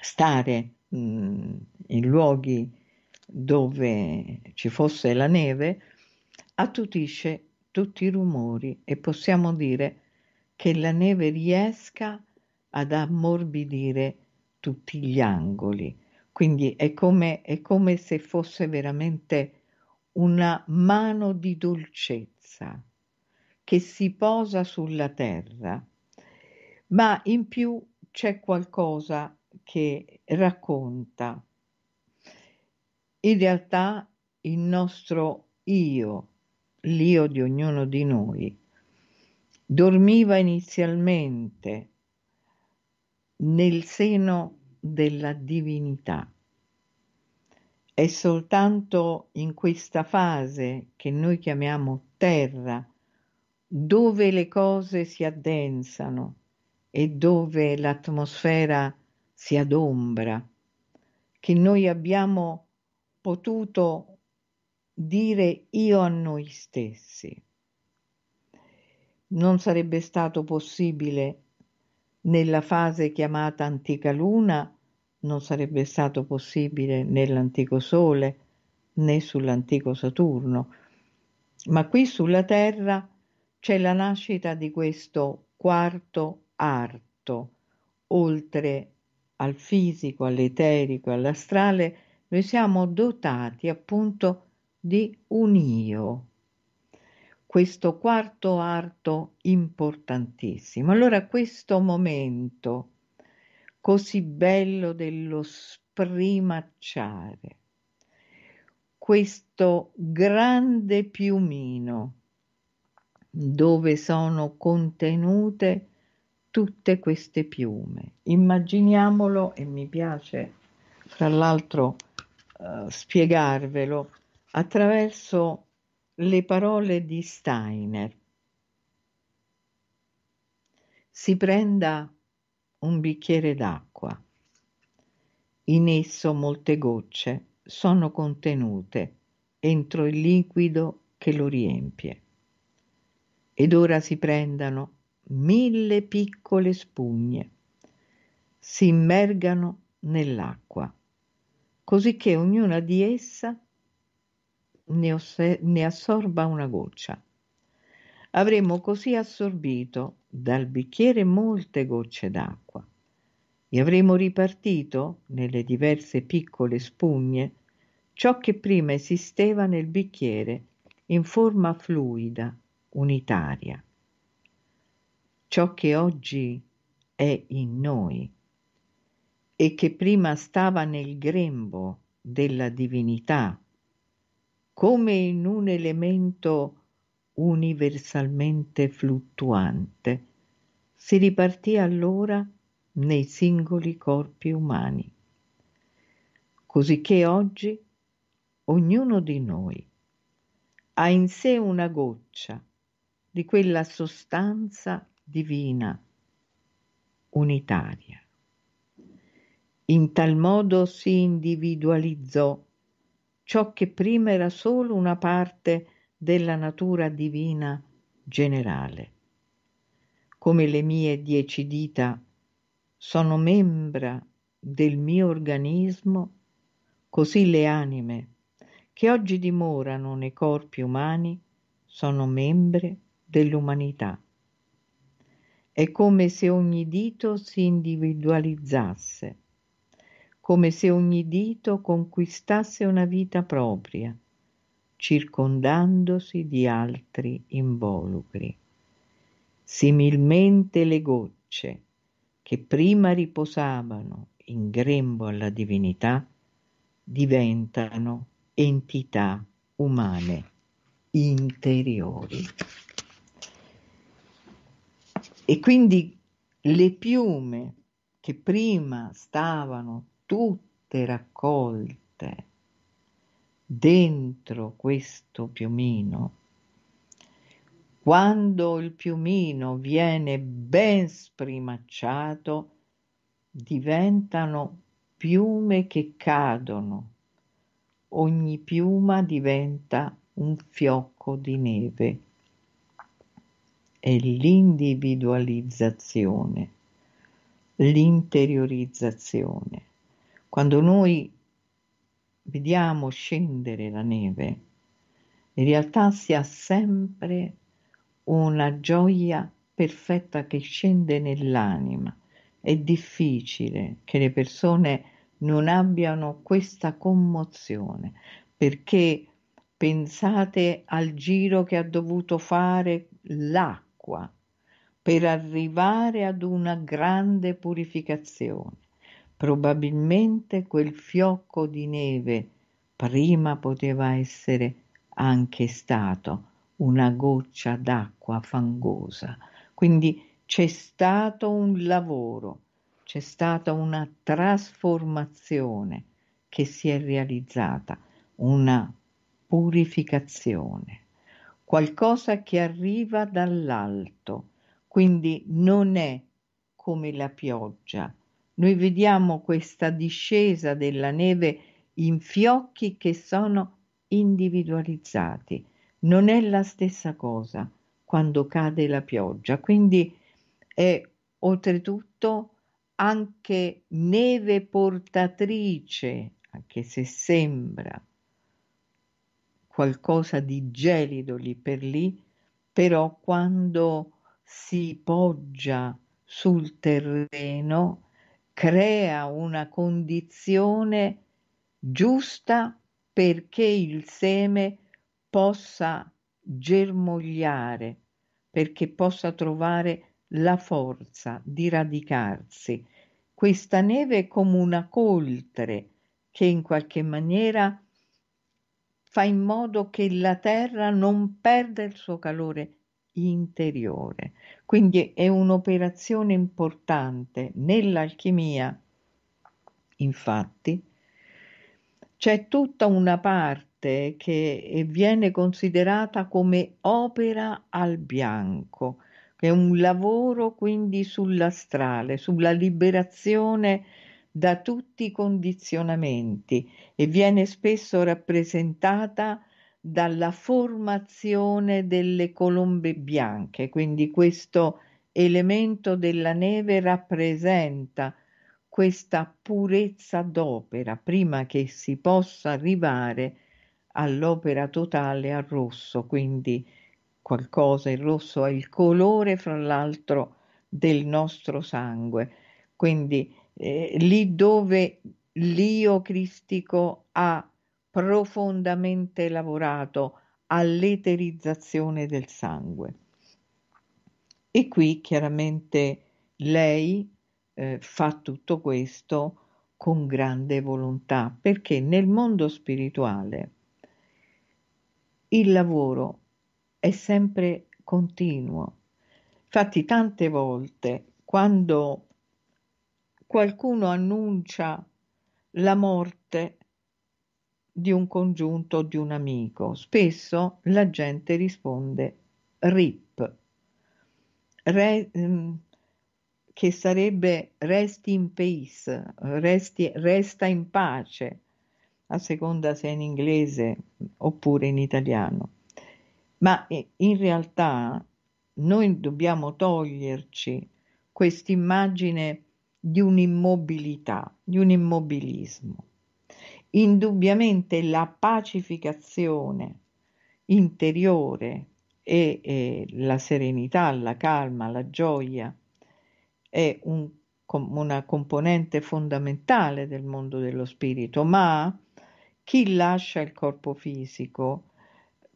stare mh, in luoghi dove ci fosse la neve, attutisce tutti i rumori e possiamo dire che la neve riesca ad ammorbidire tutti gli angoli. Quindi è come, è come se fosse veramente una mano di dolcezza che si posa sulla terra, ma in più c'è qualcosa che racconta in realtà il nostro io, l'io di ognuno di noi, dormiva inizialmente nel seno della divinità. È soltanto in questa fase che noi chiamiamo terra, dove le cose si addensano e dove l'atmosfera si adombra, che noi abbiamo potuto dire io a noi stessi. Non sarebbe stato possibile nella fase chiamata antica luna non sarebbe stato possibile nell'antico Sole né sull'antico Saturno, ma qui sulla Terra c'è la nascita di questo quarto arto, oltre al fisico, all'eterico, all'astrale, noi siamo dotati appunto di un io, questo quarto arto importantissimo. Allora questo momento così bello dello sprimacciare, questo grande piumino dove sono contenute tutte queste piume. Immaginiamolo e mi piace fra l'altro eh, spiegarvelo attraverso le parole di Steiner. Si prenda un bicchiere d'acqua. In esso molte gocce sono contenute entro il liquido che lo riempie. Ed ora si prendano mille piccole spugne, si immergano nell'acqua, così che ognuna di essa ne, osse- ne assorba una goccia. Avremo così assorbito dal bicchiere molte gocce d'acqua e avremo ripartito nelle diverse piccole spugne ciò che prima esisteva nel bicchiere in forma fluida, unitaria. Ciò che oggi è in noi e che prima stava nel grembo della divinità come in un elemento universalmente fluttuante, si ripartì allora nei singoli corpi umani, cosicché oggi ognuno di noi ha in sé una goccia di quella sostanza divina unitaria. In tal modo si individualizzò ciò che prima era solo una parte della natura divina generale. Come le mie dieci dita sono membra del mio organismo, così le anime che oggi dimorano nei corpi umani sono membre dell'umanità. È come se ogni dito si individualizzasse come se ogni dito conquistasse una vita propria, circondandosi di altri involucri. Similmente le gocce, che prima riposavano in grembo alla divinità, diventano entità umane interiori. E quindi le piume che prima stavano tutte raccolte dentro questo piumino, quando il piumino viene ben sprimacciato, diventano piume che cadono, ogni piuma diventa un fiocco di neve. È l'individualizzazione, l'interiorizzazione. Quando noi vediamo scendere la neve, in realtà si ha sempre una gioia perfetta che scende nell'anima. È difficile che le persone non abbiano questa commozione perché pensate al giro che ha dovuto fare l'acqua per arrivare ad una grande purificazione. Probabilmente quel fiocco di neve prima poteva essere anche stato una goccia d'acqua fangosa. Quindi c'è stato un lavoro, c'è stata una trasformazione che si è realizzata, una purificazione, qualcosa che arriva dall'alto, quindi non è come la pioggia noi vediamo questa discesa della neve in fiocchi che sono individualizzati. Non è la stessa cosa quando cade la pioggia, quindi è oltretutto anche neve portatrice, anche se sembra qualcosa di gelido lì per lì, però quando si poggia sul terreno crea una condizione giusta perché il seme possa germogliare, perché possa trovare la forza di radicarsi. Questa neve è come una coltre che in qualche maniera fa in modo che la terra non perda il suo calore interiore. Quindi è un'operazione importante nell'alchimia. Infatti, c'è tutta una parte che viene considerata come opera al bianco, che è un lavoro quindi sull'astrale, sulla liberazione da tutti i condizionamenti e viene spesso rappresentata dalla formazione delle colombe bianche, quindi questo elemento della neve rappresenta questa purezza d'opera prima che si possa arrivare all'opera totale al rosso, quindi qualcosa il rosso è il colore fra l'altro del nostro sangue. Quindi eh, lì dove l'io cristico ha profondamente lavorato all'eterizzazione del sangue. E qui chiaramente lei eh, fa tutto questo con grande volontà, perché nel mondo spirituale il lavoro è sempre continuo. Infatti tante volte quando qualcuno annuncia la morte di un congiunto o di un amico. Spesso la gente risponde RIP, Re, mm, che sarebbe resti in peace, resti, resta in pace, a seconda se è in inglese oppure in italiano. Ma eh, in realtà noi dobbiamo toglierci quest'immagine di un'immobilità, di un immobilismo indubbiamente la pacificazione interiore e, e, la serenità, la calma, la gioia è un, com, una componente fondamentale del mondo dello spirito, ma chi lascia il corpo fisico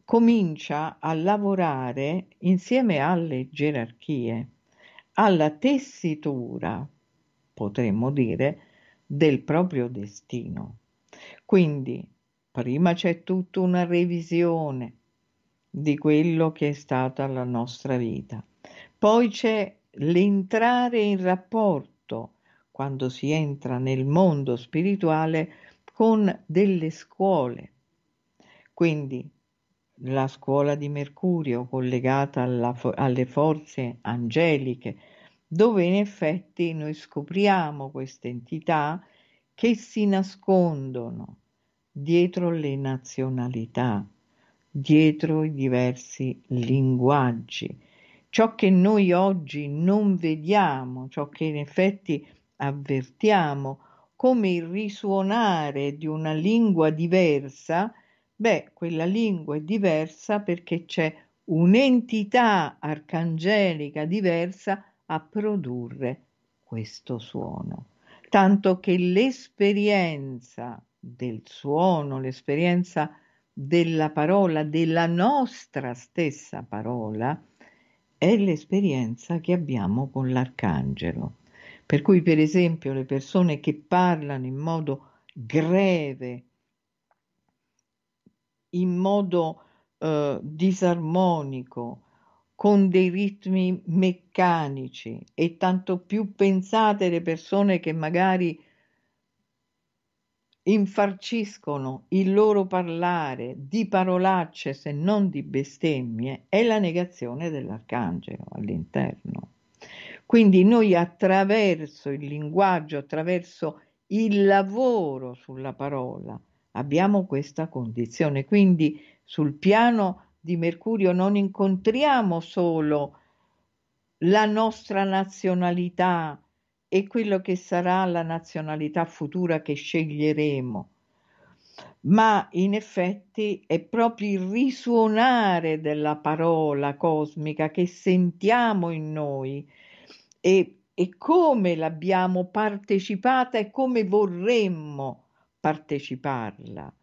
comincia a lavorare insieme alle gerarchie, alla tessitura, potremmo dire, del proprio destino. Quindi prima c'è tutta una revisione di quello che è stata la nostra vita. Poi c'è l'entrare in rapporto, quando si entra nel mondo spirituale, con delle scuole. Quindi la scuola di Mercurio collegata alla, alle forze angeliche, dove in effetti noi scopriamo questa entità che si nascondono dietro le nazionalità, dietro i diversi linguaggi. Ciò che noi oggi non vediamo, ciò che in effetti avvertiamo come il risuonare di una lingua diversa, beh, quella lingua è diversa perché c'è un'entità arcangelica diversa a produrre questo suono tanto che l'esperienza del suono, l'esperienza della parola, della nostra stessa parola, è l'esperienza che abbiamo con l'arcangelo. Per cui, per esempio, le persone che parlano in modo greve, in modo eh, disarmonico, con dei ritmi meccanici e tanto più pensate le persone che magari infarciscono il loro parlare di parolacce se non di bestemmie è la negazione dell'arcangelo all'interno. Quindi noi attraverso il linguaggio, attraverso il lavoro sulla parola, abbiamo questa condizione. Quindi sul piano di Mercurio non incontriamo solo la nostra nazionalità e quello che sarà la nazionalità futura che sceglieremo, ma in effetti è proprio il risuonare della parola cosmica che sentiamo in noi e, e come l'abbiamo partecipata e come vorremmo parteciparla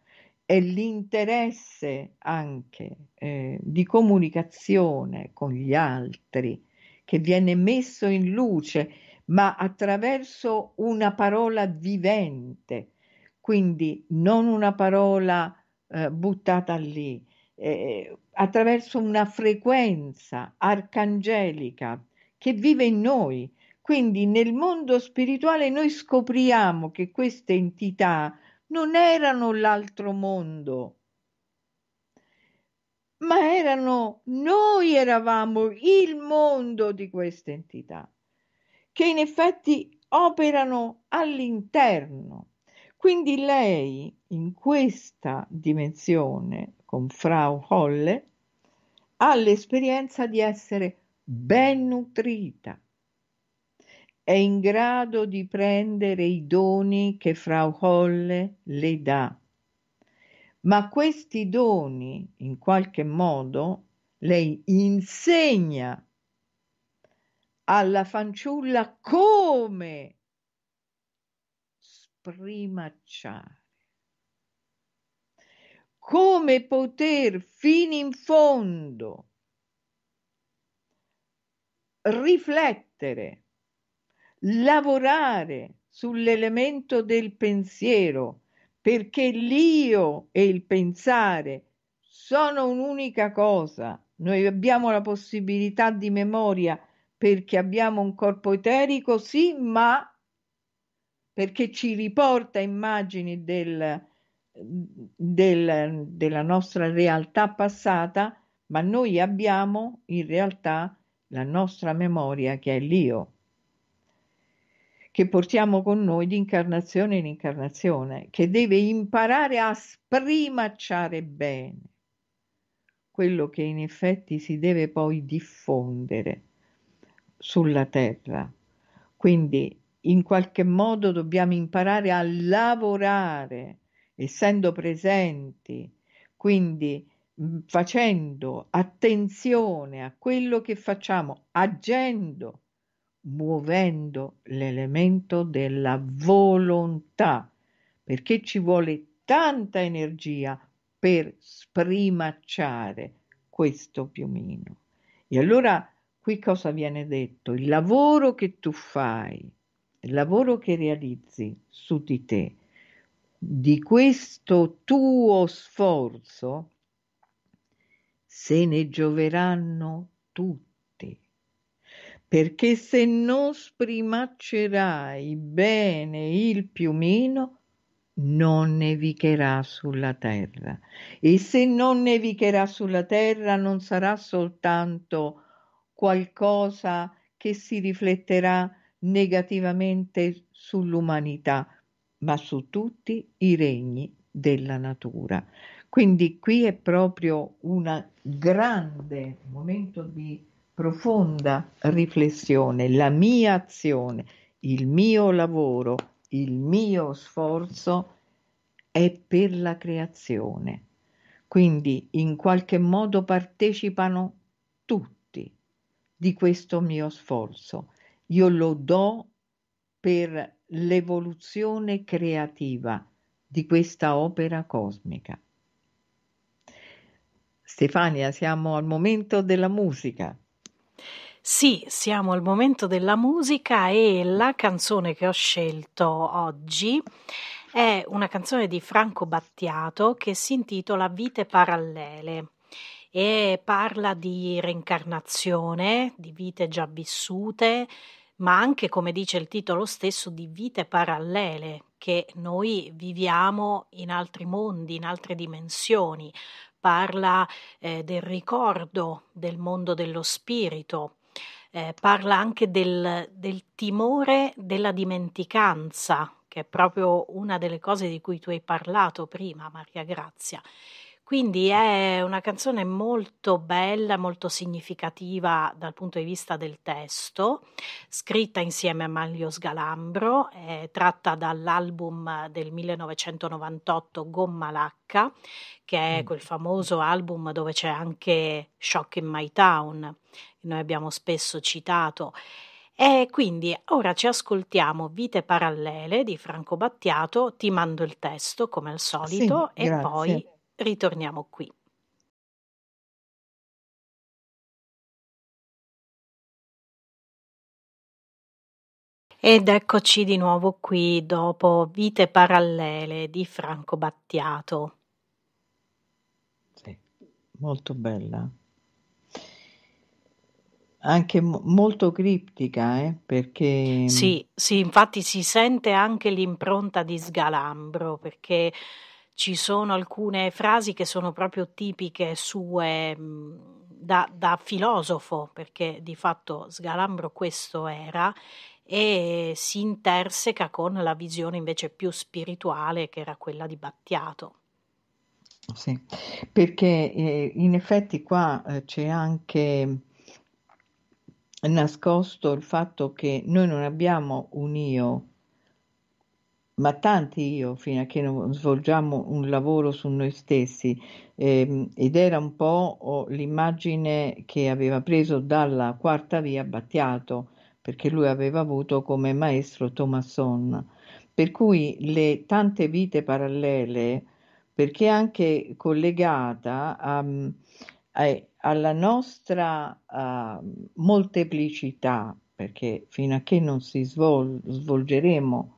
e l'interesse anche eh, di comunicazione con gli altri che viene messo in luce, ma attraverso una parola vivente, quindi non una parola eh, buttata lì, eh, attraverso una frequenza arcangelica che vive in noi. Quindi nel mondo spirituale noi scopriamo che queste entità non erano l'altro mondo, ma erano noi eravamo il mondo di queste entità, che in effetti operano all'interno. Quindi lei in questa dimensione con Frau Holle ha l'esperienza di essere ben nutrita, è in grado di prendere i doni che Frau Holle le dà. Ma questi doni, in qualche modo, lei insegna alla fanciulla come sprimacciare, come poter fino in fondo riflettere lavorare sull'elemento del pensiero, perché l'io e il pensare sono un'unica cosa. Noi abbiamo la possibilità di memoria perché abbiamo un corpo eterico, sì, ma perché ci riporta immagini del, del, della nostra realtà passata, ma noi abbiamo in realtà la nostra memoria che è l'io che portiamo con noi di incarnazione in incarnazione, che deve imparare a sprimacciare bene quello che in effetti si deve poi diffondere sulla terra. Quindi in qualche modo dobbiamo imparare a lavorare, essendo presenti, quindi mm, facendo attenzione a quello che facciamo, agendo muovendo l'elemento della volontà, perché ci vuole tanta energia per sprimacciare questo piumino. E allora qui cosa viene detto? Il lavoro che tu fai, il lavoro che realizzi su di te, di questo tuo sforzo, se ne gioveranno tutti perché se non sprimaccerai bene il piumino, non nevicherà sulla terra. E se non nevicherà sulla terra non sarà soltanto qualcosa che si rifletterà negativamente sull'umanità, ma su tutti i regni della natura. Quindi qui è proprio un grande momento di profonda riflessione, la mia azione, il mio lavoro, il mio sforzo è per la creazione. Quindi in qualche modo partecipano tutti di questo mio sforzo. Io lo do per l'evoluzione creativa di questa opera cosmica. Stefania, siamo al momento della musica. Sì, siamo al momento della musica e la canzone che ho scelto oggi è una canzone di Franco Battiato che si intitola Vite parallele e parla di reincarnazione, di vite già vissute, ma anche, come dice il titolo stesso, di vite parallele che noi viviamo in altri mondi, in altre dimensioni. Parla eh, del ricordo, del mondo dello spirito, eh, parla anche del, del timore della dimenticanza, che è proprio una delle cose di cui tu hai parlato prima, Maria Grazia. Quindi è una canzone molto bella, molto significativa dal punto di vista del testo, scritta insieme a Maglio Sgalambro, eh, tratta dall'album del 1998 Gomma Lacca, che è mm. quel famoso album dove c'è anche Shock in My Town, che noi abbiamo spesso citato. E quindi ora ci ascoltiamo Vite parallele di Franco Battiato, ti mando il testo come al solito sì, e grazie. poi ritorniamo qui. Ed eccoci di nuovo qui dopo Vite parallele di Franco Battiato. Sì, molto bella. Anche mo- molto criptica, eh, perché... Mm, sì, sì, infatti si sente anche l'impronta di sgalambro, perché ci sono alcune frasi che sono proprio tipiche sue mm, da, da filosofo, perché di fatto Sgalambro questo era, e si interseca con la visione invece più spirituale che era quella di Battiato. Sì, perché eh, in effetti qua eh, c'è anche nascosto il fatto che noi non abbiamo un io ma tanti io, fino a che non svolgiamo un lavoro su noi stessi, ehm, ed era un po' oh, l'immagine che aveva preso dalla quarta via Battiato, perché lui aveva avuto come maestro Thomasson. Per cui le tante vite parallele, perché anche collegata a, ehm, a, alla nostra a, ehm, molteplicità, perché fino a che non si svol- svolgeremo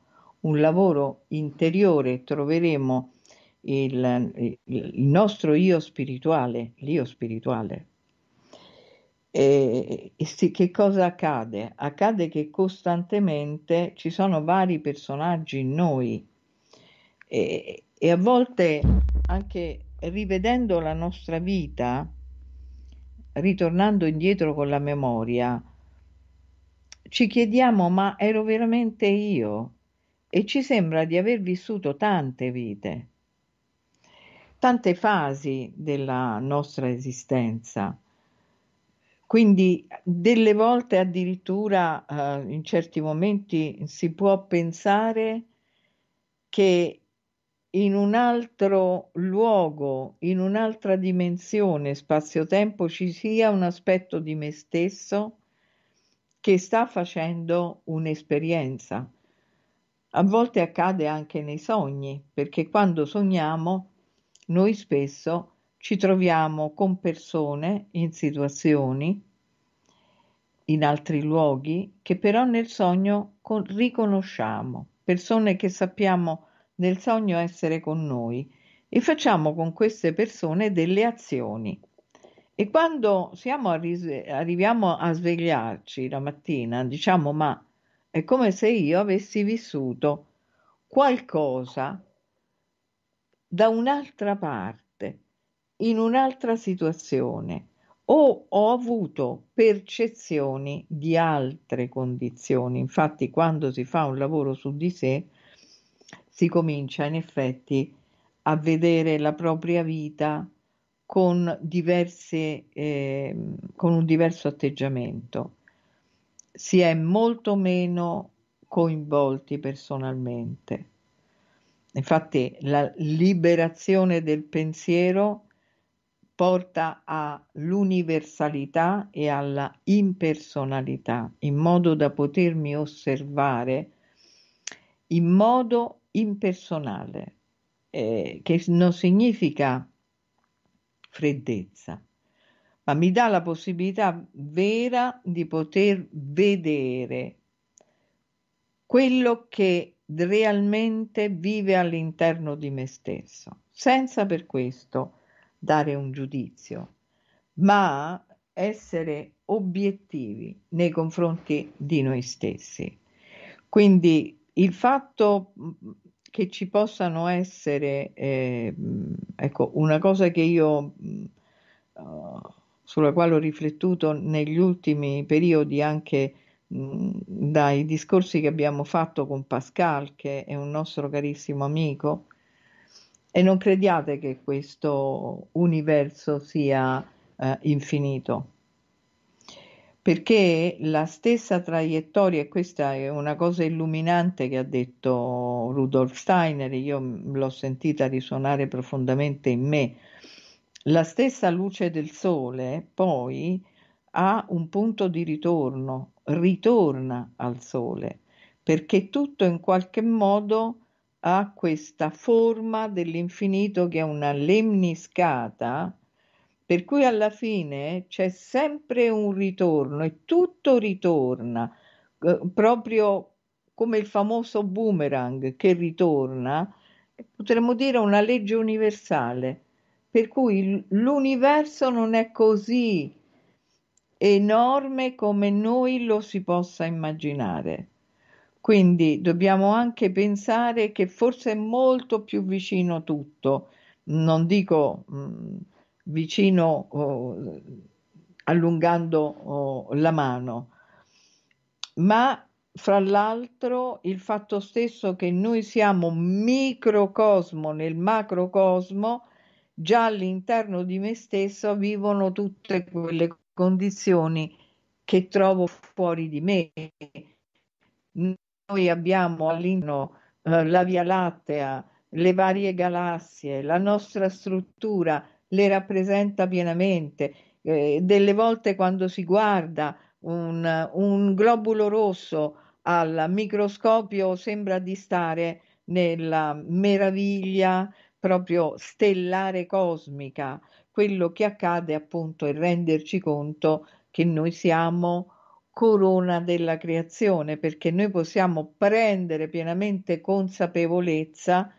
un lavoro interiore, troveremo il, il nostro io spirituale, l'io spirituale. E, e che cosa accade? Accade che costantemente ci sono vari personaggi in noi e, e a volte anche rivedendo la nostra vita, ritornando indietro con la memoria, ci chiediamo ma ero veramente io? e ci sembra di aver vissuto tante vite, tante fasi della nostra esistenza. Quindi delle volte addirittura eh, in certi momenti si può pensare che in un altro luogo, in un'altra dimensione spazio-tempo ci sia un aspetto di me stesso che sta facendo un'esperienza a volte accade anche nei sogni, perché quando sogniamo noi spesso ci troviamo con persone in situazioni, in altri luoghi, che però nel sogno con- riconosciamo, persone che sappiamo nel sogno essere con noi e facciamo con queste persone delle azioni. E quando siamo arri- arriviamo a svegliarci la mattina, diciamo ma è come se io avessi vissuto qualcosa da un'altra parte, in un'altra situazione, o ho avuto percezioni di altre condizioni. Infatti, quando si fa un lavoro su di sé, si comincia in effetti a vedere la propria vita con, diverse, eh, con un diverso atteggiamento si è molto meno coinvolti personalmente. Infatti la liberazione del pensiero porta all'universalità e alla impersonalità, in modo da potermi osservare in modo impersonale, eh, che non significa freddezza, ma mi dà la possibilità vera di poter vedere quello che realmente vive all'interno di me stesso, senza per questo dare un giudizio, ma essere obiettivi nei confronti di noi stessi. Quindi il fatto che ci possano essere, eh, ecco, una cosa che io uh, sulla quale ho riflettuto negli ultimi periodi anche dai discorsi che abbiamo fatto con Pascal, che è un nostro carissimo amico, e non crediate che questo universo sia eh, infinito perché la stessa traiettoria, e questa è una cosa illuminante che ha detto Rudolf Steiner, io l'ho sentita risuonare profondamente in me la stessa luce del sole, poi, ha un punto di ritorno, ritorna al sole, perché tutto in qualche modo ha questa forma dell'infinito che è una lemniscata, per cui alla fine c'è sempre un ritorno e tutto ritorna, eh, proprio come il famoso boomerang che ritorna, potremmo dire una legge universale per cui l'universo non è così enorme come noi lo si possa immaginare. Quindi dobbiamo anche pensare che forse è molto più vicino tutto, non dico mh, mm, vicino oh, allungando oh, la mano, ma fra l'altro il fatto stesso che noi siamo microcosmo nel macrocosmo già all'interno di me stesso vivono tutte quelle condizioni che trovo fuori di me. Noi abbiamo all'interno eh, la Via Lattea, le varie galassie, la nostra struttura le rappresenta pienamente. Eh, delle volte quando si guarda un, un, globulo rosso al microscopio sembra di stare nella meraviglia proprio stellare cosmica, quello che accade appunto è renderci conto che noi siamo corona della creazione, perché noi possiamo prendere pienamente consapevolezza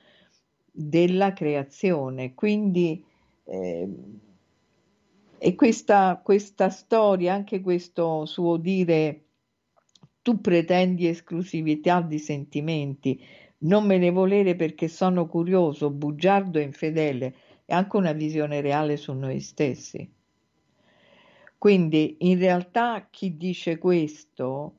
della creazione. Quindi eh, e questa, questa storia, anche questo suo dire tu pretendi esclusività di sentimenti, non me ne volere perché sono curioso, bugiardo e infedele, è anche una visione reale su noi stessi. Quindi in realtà chi dice questo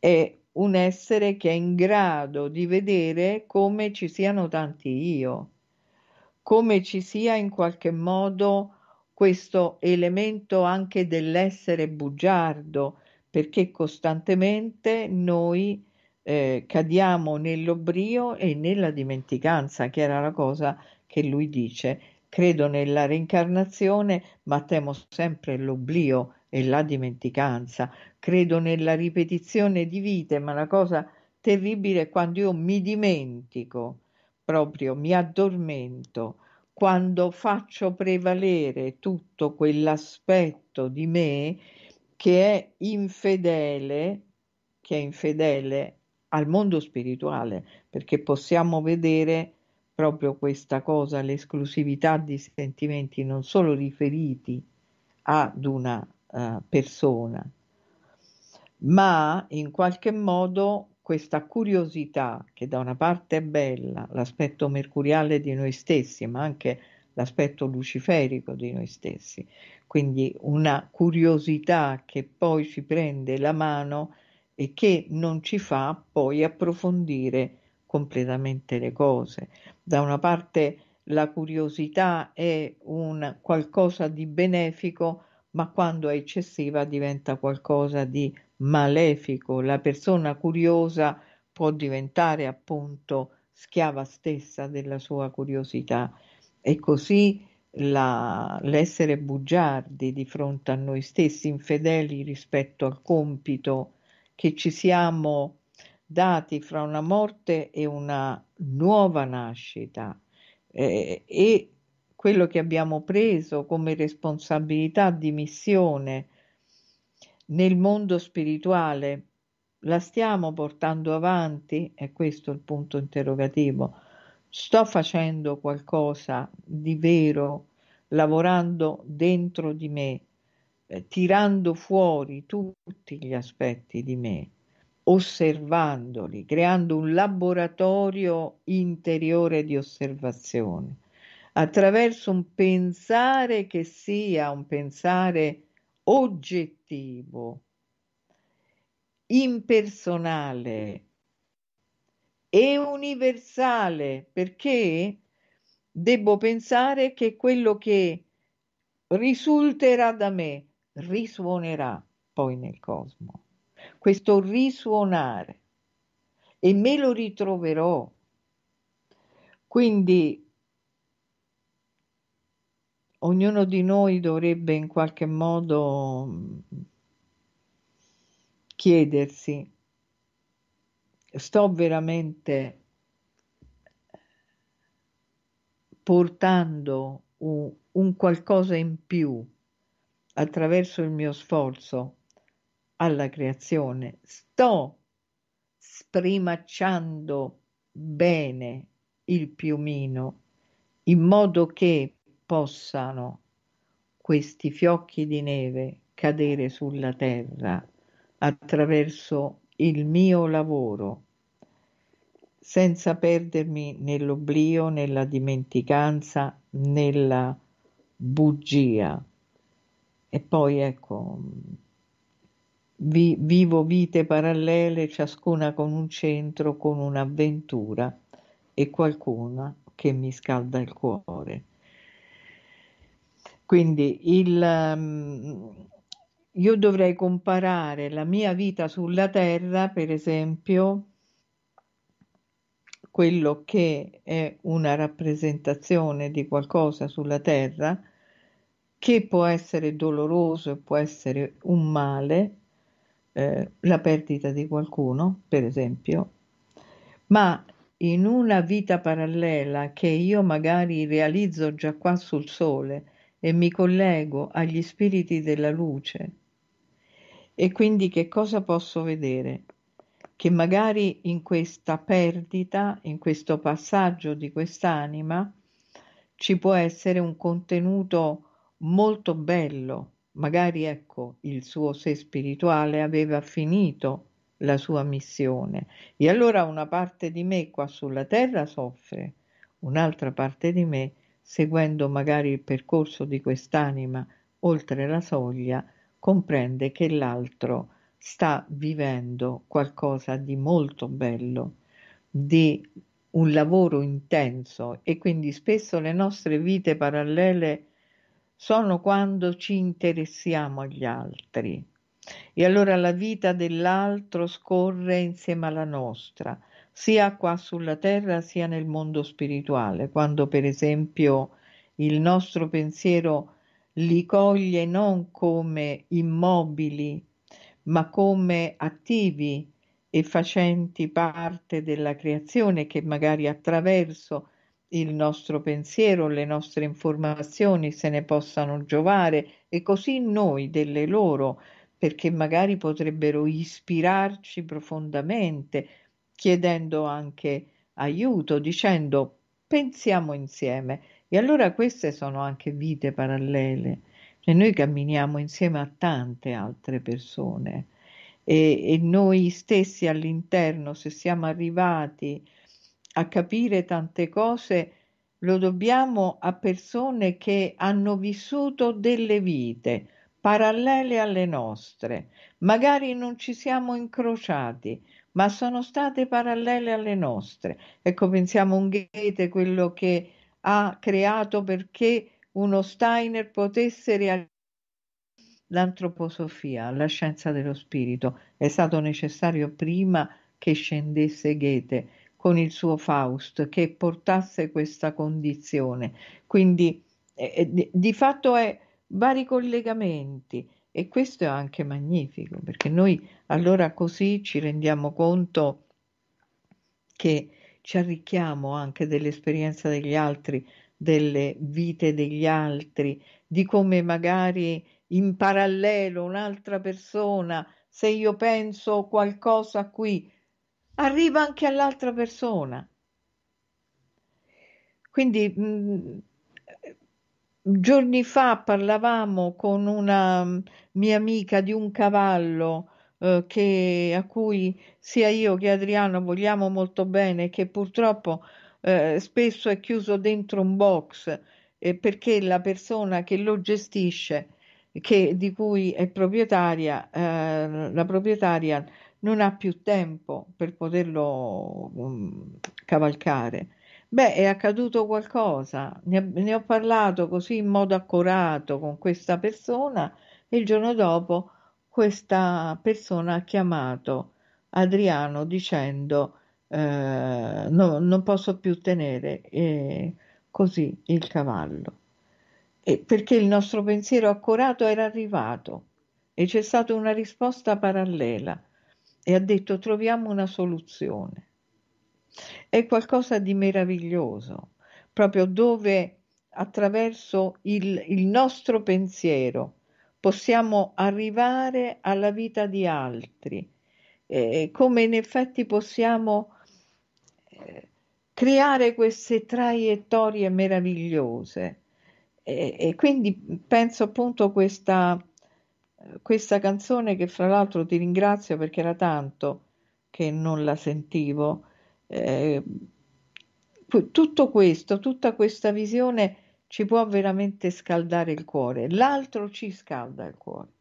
eh, è un essere che è in grado di vedere come ci siano tanti io, come ci sia in qualche modo questo elemento anche dell'essere bugiardo, perché costantemente noi eh, cadiamo nell'oblio e nella dimenticanza, che era la cosa che lui dice. Credo nella reincarnazione, ma temo sempre l'oblio e la dimenticanza. Credo nella ripetizione di vite, ma la cosa terribile è quando io mi dimentico, proprio mi addormento, quando faccio prevalere tutto quell'aspetto di me che è infedele, che è infedele al mondo spirituale, perché possiamo vedere proprio questa cosa, l'esclusività di sentimenti non solo riferiti ad una uh, persona, ma in qualche modo questa curiosità che da una parte è bella, l'aspetto mercuriale di noi stessi, ma anche l'aspetto luciferico di noi stessi, quindi una curiosità che poi ci prende la mano e che non ci fa poi approfondire completamente le cose. Da una parte la curiosità è un qualcosa di benefico, ma quando è eccessiva diventa qualcosa di malefico. La persona curiosa può diventare appunto schiava stessa della sua curiosità e così la, l'essere bugiardi di fronte a noi stessi, infedeli rispetto al compito che ci siamo dati fra una morte e una nuova nascita eh, e quello che abbiamo preso come responsabilità di missione nel mondo spirituale la stiamo portando avanti? È questo il punto interrogativo. Sto facendo qualcosa di vero, lavorando dentro di me eh, tirando fuori tutti gli aspetti di me, osservandoli, creando un laboratorio interiore di osservazione, attraverso un pensare che sia un pensare oggettivo, impersonale e universale, perché devo pensare che quello che risulterà da me risuonerà poi nel cosmo. Questo risuonare e me lo ritroverò. Quindi ognuno di noi dovrebbe in qualche modo mm, chiedersi, sto veramente portando un, un qualcosa in più attraverso il mio sforzo alla creazione, sto sprimacciando bene il piumino in modo che possano questi fiocchi di neve cadere sulla terra attraverso il mio lavoro, senza perdermi nell'oblio, nella dimenticanza, nella bugia. E poi ecco, vi, vivo vite parallele, ciascuna con un centro, con un'avventura e qualcuna che mi scalda il cuore. Quindi il, ehm, io dovrei comparare la mia vita sulla Terra, per esempio, quello che è una rappresentazione di qualcosa sulla Terra, che può essere doloroso e può essere un male, eh, la perdita di qualcuno, per esempio, ma in una vita parallela che io magari realizzo già qua sul sole e mi collego agli spiriti della luce. E quindi che cosa posso vedere? Che magari in questa perdita, in questo passaggio di quest'anima, ci può essere un contenuto molto bello, magari ecco il suo sé spirituale aveva finito la sua missione e allora una parte di me qua sulla terra soffre, un'altra parte di me, seguendo magari il percorso di quest'anima oltre la soglia, comprende che l'altro sta vivendo qualcosa di molto bello, di un lavoro intenso e quindi spesso le nostre vite parallele sono quando ci interessiamo agli altri. E allora la vita dell'altro scorre insieme alla nostra, sia qua sulla terra sia nel mondo spirituale, quando per esempio il nostro pensiero li coglie non come immobili, ma come attivi e facenti parte della creazione che magari attraverso il nostro pensiero, le nostre informazioni se ne possano giovare e così noi delle loro, perché magari potrebbero ispirarci profondamente, chiedendo anche aiuto, dicendo pensiamo insieme. E allora queste sono anche vite parallele. E cioè noi camminiamo insieme a tante altre persone e, e noi stessi all'interno, se siamo arrivati a capire tante cose lo dobbiamo a persone che hanno vissuto delle vite parallele alle nostre. Magari non ci siamo incrociati, ma sono state parallele alle nostre. Ecco, pensiamo a un Goethe, quello che ha creato perché uno Steiner potesse realizzare l'antroposofia, la scienza dello spirito. È stato necessario prima che scendesse Goethe con il suo Faust che portasse questa condizione. Quindi eh, eh, di, di, fatto è vari collegamenti e questo è anche magnifico perché noi allora così ci rendiamo conto che ci arricchiamo anche dell'esperienza degli altri, delle vite degli altri, di come magari in parallelo un'altra persona, se io penso qualcosa qui, arriva anche all'altra persona. Quindi mm, giorni fa parlavamo con una mm, mia amica di un cavallo eh, che, a cui sia io che Adriano vogliamo molto bene, che purtroppo eh, spesso è chiuso dentro un box eh, perché la persona che lo gestisce, che, di cui è proprietaria, eh, la proprietaria non ha più tempo per poterlo um, cavalcare. Beh, è accaduto qualcosa, ne, ne, ho parlato così in modo accurato con questa persona e il giorno dopo questa persona ha chiamato Adriano dicendo eh, no, non posso più tenere eh, così il cavallo. E perché il nostro pensiero accurato era arrivato e c'è stata una risposta parallela e ha detto troviamo una soluzione. È qualcosa di meraviglioso, proprio dove attraverso il, il nostro pensiero possiamo arrivare alla vita di altri, eh, come in effetti possiamo eh, creare queste traiettorie meravigliose. E, e quindi penso appunto a questa questa canzone che fra l'altro ti ringrazio perché era tanto che non la sentivo. Eh, tutto questo, tutta questa visione ci può veramente scaldare il cuore. L'altro ci scalda il cuore.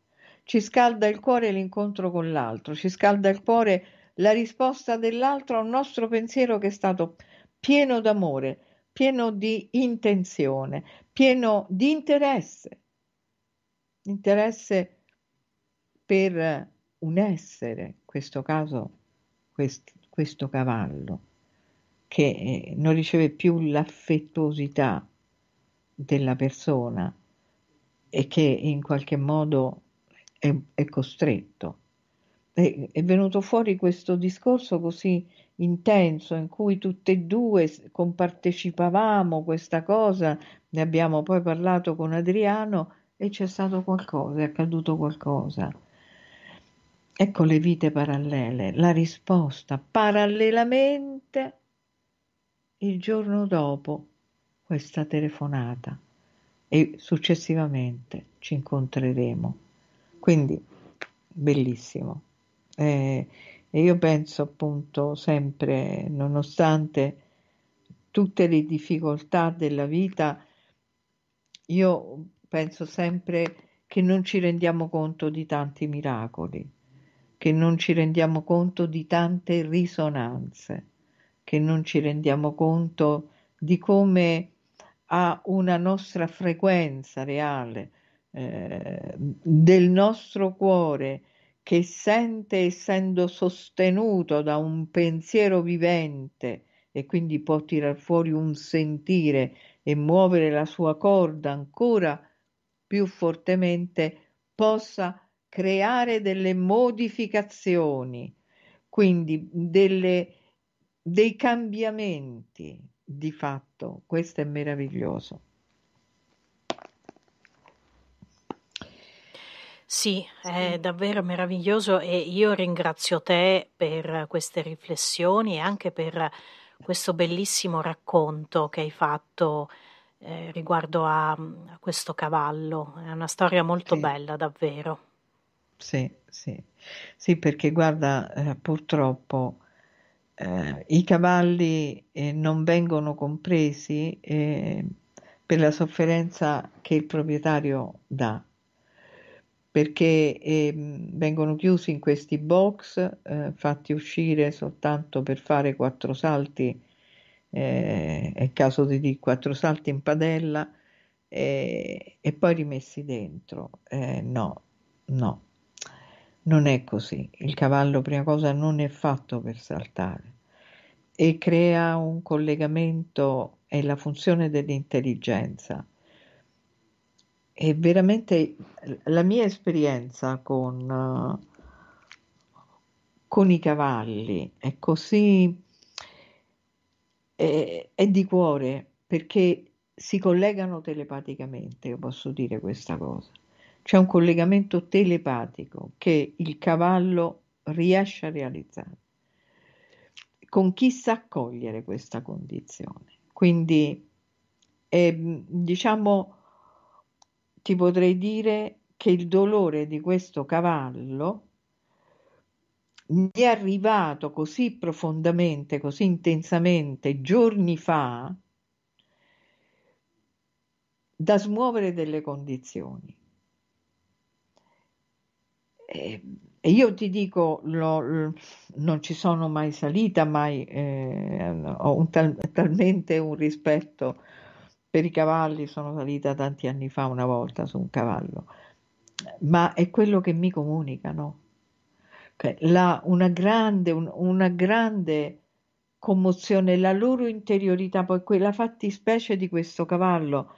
Ci scalda il cuore l'incontro con l'altro, ci scalda il cuore la risposta dell'altro a un nostro pensiero che è stato pieno d'amore, pieno di intenzione, pieno di interesse. Interesse per un essere, in questo caso quest, questo cavallo, che eh, non riceve più l'affettuosità della persona e che in qualche modo è, è costretto. È, è venuto fuori questo discorso così intenso in cui tutte e due compartecipavamo questa cosa, ne abbiamo poi parlato con Adriano e c'è stato qualcosa, è accaduto qualcosa. Ecco le vite parallele, la risposta parallelamente il giorno dopo questa telefonata e successivamente ci incontreremo. Quindi bellissimo. Eh, e io penso appunto sempre, nonostante tutte le difficoltà della vita, io penso sempre che non ci rendiamo conto di tanti miracoli che non ci rendiamo conto di tante risonanze, che non ci rendiamo conto di come ha una nostra frequenza reale eh, del nostro cuore che sente essendo sostenuto da un pensiero vivente e quindi può tirar fuori un sentire e muovere la sua corda ancora più fortemente, possa creare delle modificazioni, quindi delle, dei cambiamenti di fatto. Questo è meraviglioso. Sì, è davvero meraviglioso e io ringrazio te per queste riflessioni e anche per questo bellissimo racconto che hai fatto eh, riguardo a, a, questo cavallo. È una storia molto sì. bella, davvero. Sì, sì. Sì, perché guarda, eh, purtroppo eh, i cavalli eh, non vengono compresi eh, per la sofferenza che il proprietario dà, perché ehm, vengono chiusi in questi box, eh, fatti uscire soltanto per fare quattro salti, eh, è caso di, di quattro salti in padella, e poi rimessi dentro. no, no non è così. Il cavallo, prima cosa, non è fatto per saltare e crea un collegamento, è la funzione dell'intelligenza. E veramente la mia esperienza con, con i cavalli è così, è, è di cuore perché si collegano telepaticamente, io posso dire questa cosa c'è un collegamento telepatico che il cavallo riesce a realizzare. Con chi sa cogliere questa condizione? Quindi, è, ehm, diciamo, ti potrei dire che il dolore di questo cavallo mi è arrivato così profondamente, così intensamente giorni fa, da smuovere delle condizioni Ehm, e io ti dico, lo, lo, non ci sono mai salita, mai eh, ho un tal, talmente un rispetto per i cavalli, sono salita tanti anni fa una volta su un cavallo, ma è quello che mi comunicano. La, una grande, un, una grande commozione, la loro interiorità, poi quella fattispecie di questo cavallo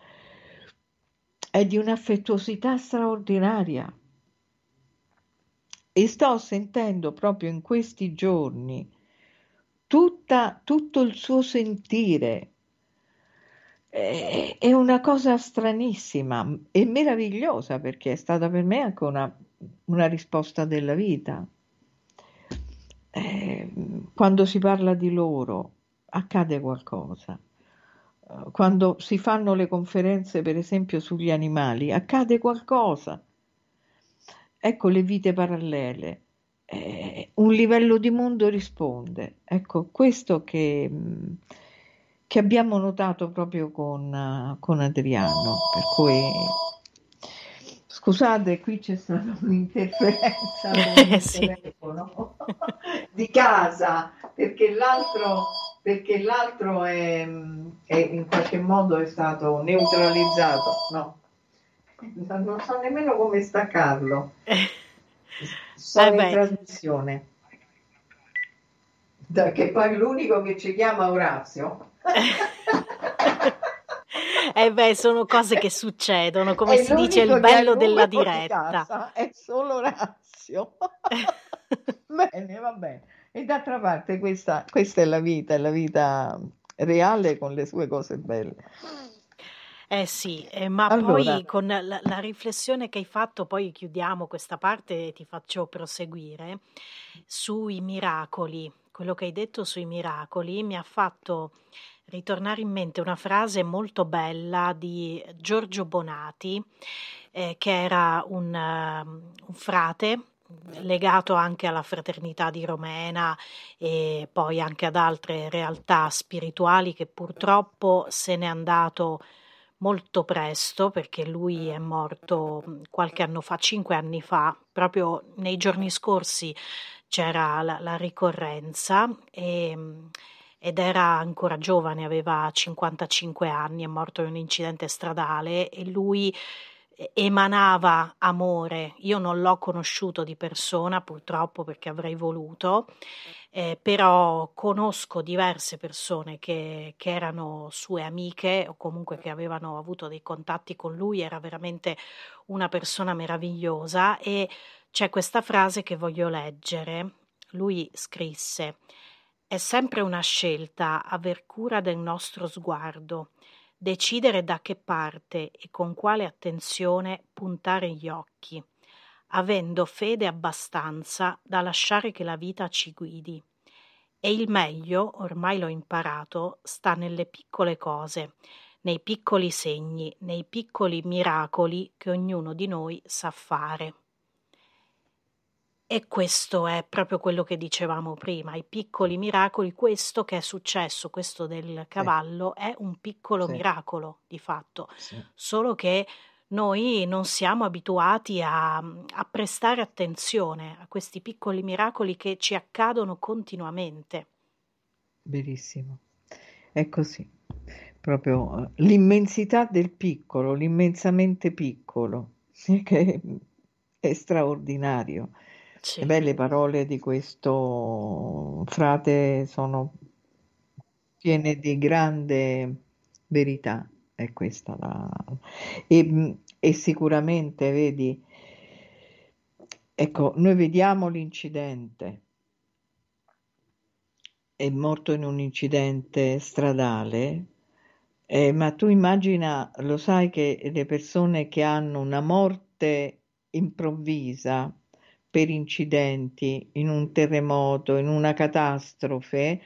è di un'affettuosità straordinaria e sto sentendo proprio in questi giorni tutta, tutto il suo sentire. È, una cosa stranissima e meravigliosa perché è stata per me anche una, una risposta della vita. Eh, quando si parla di loro accade qualcosa eh, quando si fanno le conferenze, per esempio, sugli animali, accade qualcosa ecco le vite parallele. Eh, un livello di mondo risponde. Ecco, questo che, mm, che abbiamo notato proprio con, eh, con Adriano, per cui Scusate, qui c'è stata un'interferenza [laughs] eh, sì. [laughs] di casa, perché l'altro, perché l'altro è, mm, è, in qualche modo è stato neutralizzato. No, non so nemmeno come staccarlo. [laughs] Sono eh in trasmissione. Da che poi l'unico che ci chiama Orazio. [laughs] Eh beh, sono cose che succedono, come è si dice il bello della diretta. è solo Orazio. [laughs] bene, va bene. E d'altra parte questa, questa è la vita, è la vita reale con le sue cose belle. Eh sì, eh, ma allora. poi con la, la, riflessione che hai fatto, poi chiudiamo questa parte e ti faccio proseguire, sui miracoli, quello che hai detto sui miracoli mi ha fatto ritornare in mente una frase molto bella di Giorgio Bonati, eh, che era un, uh, un frate legato anche alla fraternità di Romena e poi anche ad altre realtà spirituali che purtroppo se n'è andato molto presto perché lui è morto mhmm, qualche anno fa, cinque anni fa, proprio nei giorni scorsi c'era la, la ricorrenza e, ehm, ed era ancora giovane, aveva 55 anni, è morto in un incidente stradale e lui emanava amore. Io non l'ho conosciuto di persona purtroppo perché avrei voluto, eh, però conosco diverse persone che, che, erano sue amiche o comunque che avevano avuto dei contatti con lui, era veramente una persona meravigliosa e c'è questa frase che voglio leggere. Lui scrisse, è sempre una scelta aver cura del nostro sguardo decidere da che parte e con quale attenzione puntare gli occhi, avendo fede abbastanza da lasciare che la vita ci guidi. E il meglio, ormai l'ho imparato, sta nelle piccole cose, nei piccoli segni, nei piccoli miracoli che ognuno di noi sa fare. E questo è proprio quello che dicevamo prima, i piccoli miracoli, questo che è successo, questo del cavallo, sì. è un piccolo sì. miracolo di fatto, sì. solo che noi non siamo abituati a, a, prestare attenzione a questi piccoli miracoli che ci accadono continuamente. Benissimo, è così, proprio eh, l'immensità del piccolo, l'immensamente piccolo, [laughs] che è straordinario. Sì. Le belle parole di questo frate sono piene di grande verità, è questa la... E, mm, e sicuramente, vedi, ecco, noi vediamo l'incidente, è morto in un incidente stradale, eh, ma tu immagina, lo sai che le persone che hanno una morte improvvisa, per incidenti, in un terremoto, in una catastrofe,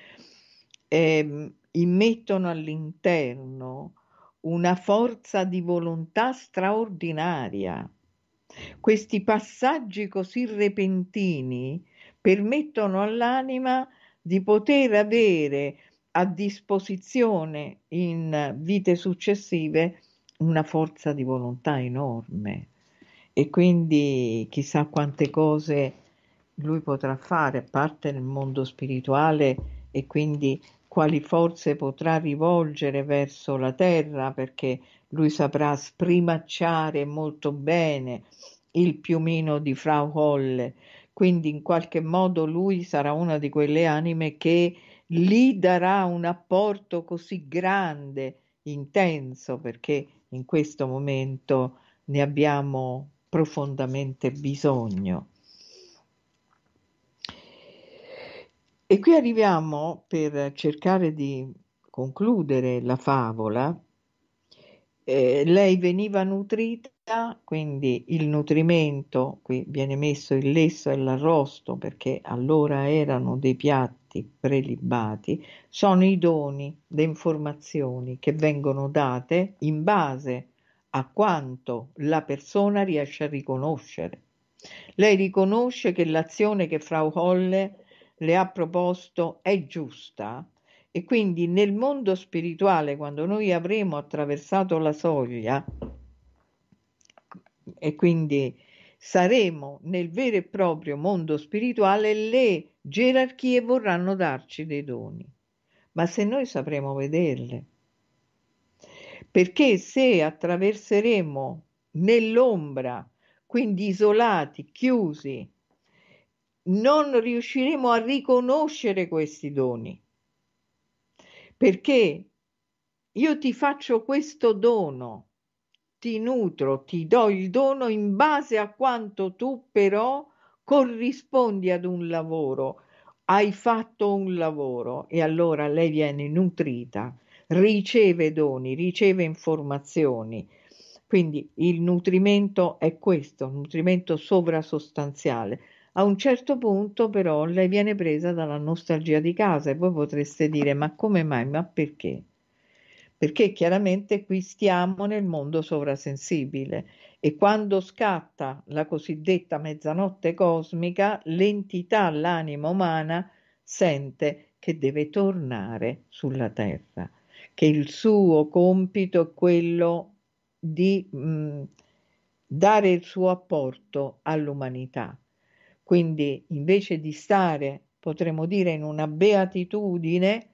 eh, immettono all'interno una forza di volontà straordinaria. Questi passaggi così repentini permettono all'anima di poter avere a disposizione in vite successive una forza di volontà enorme e quindi chissà quante cose lui potrà fare, a parte nel mondo spirituale e quindi quali forze potrà rivolgere verso la terra, perché lui saprà sprimacciare molto bene il piumino di Frau Holle. Quindi in qualche modo lui sarà una di quelle anime che gli darà un apporto così grande, intenso, perché in questo momento ne abbiamo profondamente bisogno. E qui arriviamo per cercare di concludere la favola. Eh, lei veniva nutrita, quindi il nutrimento, qui viene messo il lesso e l'arrosto perché allora erano dei piatti prelibati, sono i doni, le informazioni che vengono date in base a a quanto la persona riesce a riconoscere. Lei riconosce che l'azione che Frau Holle le ha proposto è giusta e quindi nel mondo spirituale, quando noi avremo attraversato la soglia e quindi saremo nel vero e proprio mondo spirituale, le gerarchie vorranno darci dei doni. Ma se noi sapremo vederle, perché se attraverseremo nell'ombra, quindi isolati, chiusi, non riusciremo a riconoscere questi doni. Perché io ti faccio questo dono, ti nutro, ti do il dono in base a quanto tu però corrispondi ad un lavoro, hai fatto un lavoro e allora lei viene nutrita riceve doni, riceve informazioni. Quindi il nutrimento è questo, un nutrimento sovrasostanziale. A un certo punto però lei viene presa dalla nostalgia di casa e voi potreste dire ma come mai, ma perché? Perché chiaramente qui stiamo nel mondo sovrasensibile e quando scatta la cosiddetta mezzanotte cosmica, l'entità, l'anima umana sente che deve tornare sulla terra che il suo compito è quello di mh, mm, dare il suo apporto all'umanità. Quindi invece di stare, potremmo dire, in una beatitudine,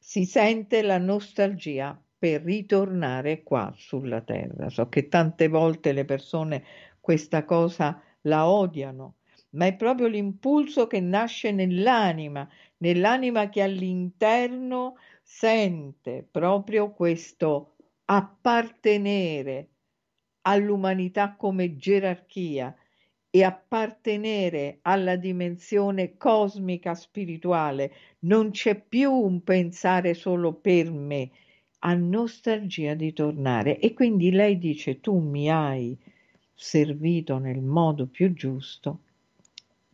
si sente la nostalgia per ritornare qua sulla terra. So che tante volte le persone questa cosa la odiano, ma è proprio l'impulso che nasce nell'anima, nell'anima che all'interno sente proprio questo appartenere all'umanità come gerarchia e appartenere alla dimensione cosmica spirituale. Non c'è più un pensare solo per me, ha nostalgia di tornare. E quindi lei dice tu mi hai servito nel modo più giusto,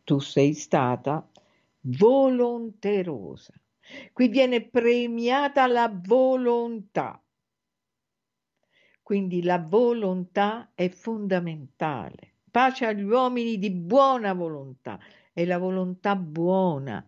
tu sei stata volonterosa. Qui viene premiata la volontà. Quindi la volontà è fondamentale. Pace agli uomini di buona volontà, e la volontà buona.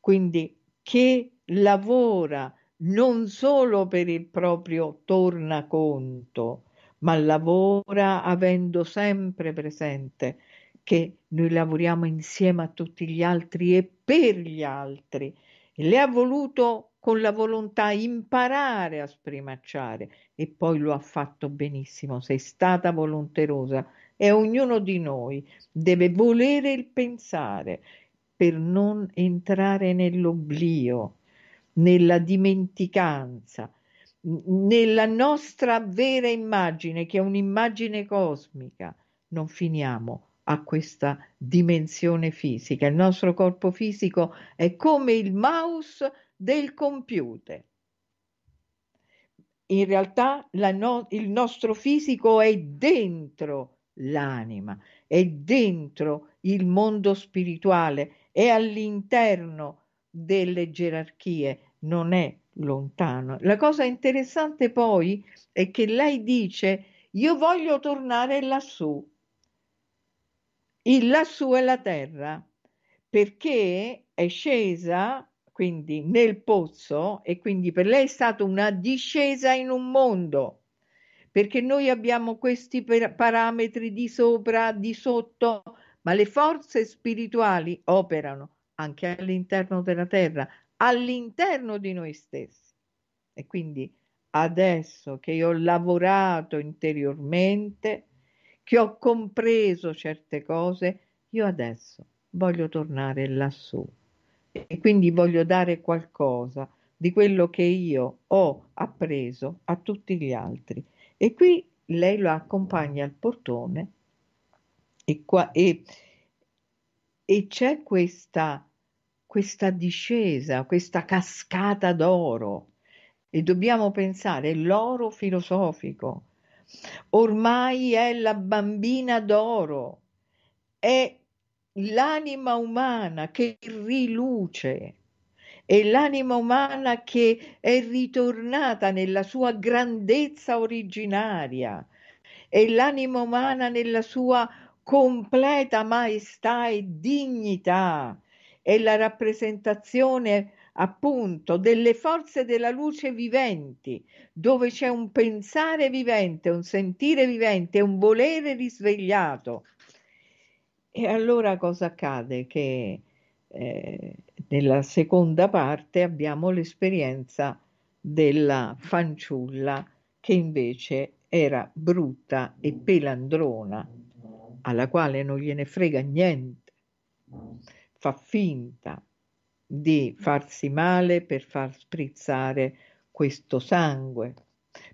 Quindi che lavora non solo per il proprio tornaconto, ma lavora avendo sempre presente che noi lavoriamo insieme a tutti gli altri e per gli altri le ha voluto con la volontà imparare a sprimacciare e poi lo ha fatto benissimo, sei stata volonterosa e ognuno di noi deve volere il pensare per non entrare nell'oblio, nella dimenticanza, nella nostra vera immagine che è un'immagine cosmica. Non finiamo a questa dimensione fisica. Il nostro corpo fisico è come il mouse del computer. In realtà no- il nostro fisico è dentro l'anima, è dentro il mondo spirituale, è all'interno delle gerarchie, non è lontano. La cosa interessante poi è che lei dice io voglio tornare lassù, il lassù è la terra, perché è scesa quindi nel pozzo e quindi per lei è stata una discesa in un mondo, perché noi abbiamo questi parametri di sopra, di sotto, ma le forze spirituali operano anche all'interno della terra, all'interno di noi stessi. E quindi adesso che io ho lavorato interiormente, che ho compreso certe cose, io adesso voglio tornare lassù e quindi voglio dare qualcosa di quello che io ho appreso a tutti gli altri. E qui lei lo accompagna al portone e, qua, e, e c'è questa, questa discesa, questa cascata d'oro e dobbiamo pensare l'oro filosofico, Ormai è la bambina d'oro, è l'anima umana che riluce, è l'anima umana che è ritornata nella sua grandezza originaria, è l'anima umana nella sua completa maestà e dignità, è la rappresentazione appunto delle forze della luce viventi, dove c'è un pensare vivente, un sentire vivente, un volere risvegliato. E allora cosa accade? Che eh, nella seconda parte abbiamo l'esperienza della fanciulla che invece era brutta e pelandrona, alla quale non gliene frega niente, fa finta, di farsi male per far sprizzare questo sangue,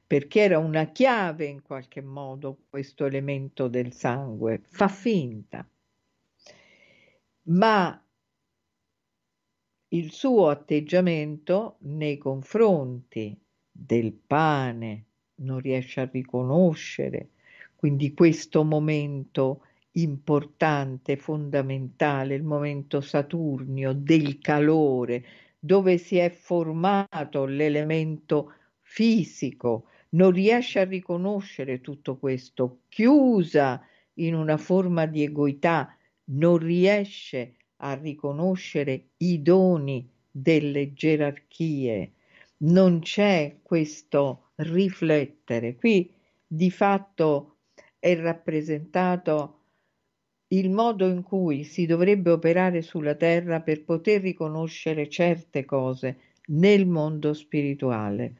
perché era una chiave in qualche modo questo elemento del sangue, fa finta. Ma il suo atteggiamento nei confronti del pane non riesce a riconoscere, quindi questo momento importante, fondamentale, il momento saturnio del calore, dove si è formato l'elemento fisico, non riesce a riconoscere tutto questo, chiusa in una forma di egoità, non riesce a riconoscere i doni delle gerarchie, non c'è questo riflettere. Qui di fatto è rappresentato il modo in cui si dovrebbe operare sulla terra per poter riconoscere certe cose nel mondo spirituale.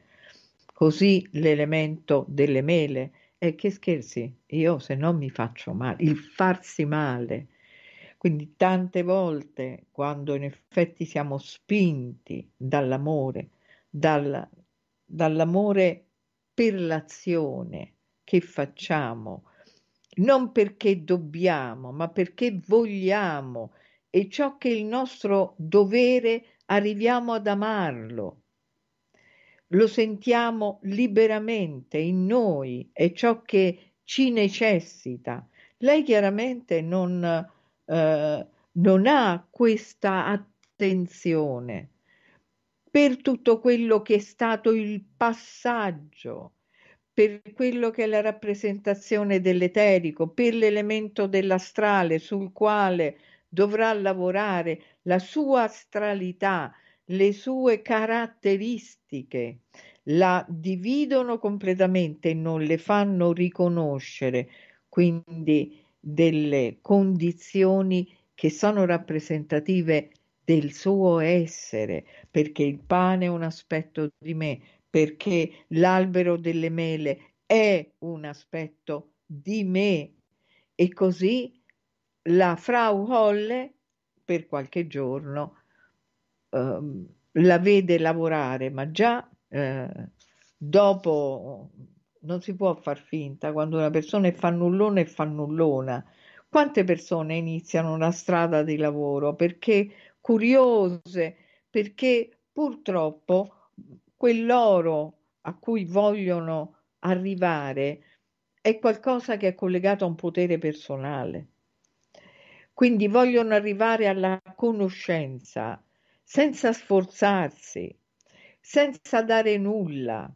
Così l'elemento delle mele è che scherzi, io se non mi faccio male, il farsi male. Quindi tante volte quando in effetti siamo spinti dall'amore, dal, dall'amore per l'azione che facciamo, non perché dobbiamo, ma perché vogliamo e ciò che è il nostro dovere arriviamo ad amarlo. Lo sentiamo liberamente in noi, è ciò che ci necessita. Lei chiaramente non, eh, non ha questa attenzione per tutto quello che è stato il passaggio per quello che è la rappresentazione dell'eterico, per l'elemento dell'astrale sul quale dovrà lavorare la sua astralità, le sue caratteristiche, la dividono completamente e non le fanno riconoscere, quindi delle condizioni che sono rappresentative del suo essere, perché il pane è un aspetto di me, perché l'albero delle mele è un aspetto di me e così la Frau Holle per qualche giorno ehm, la vede lavorare, ma già eh, dopo non si può far finta quando una persona è fannullona e fannullona. Quante persone iniziano una strada di lavoro perché curiose, perché purtroppo quell'oro a cui vogliono arrivare è qualcosa che è collegato a un potere personale. Quindi vogliono arrivare alla conoscenza senza sforzarsi, senza dare nulla,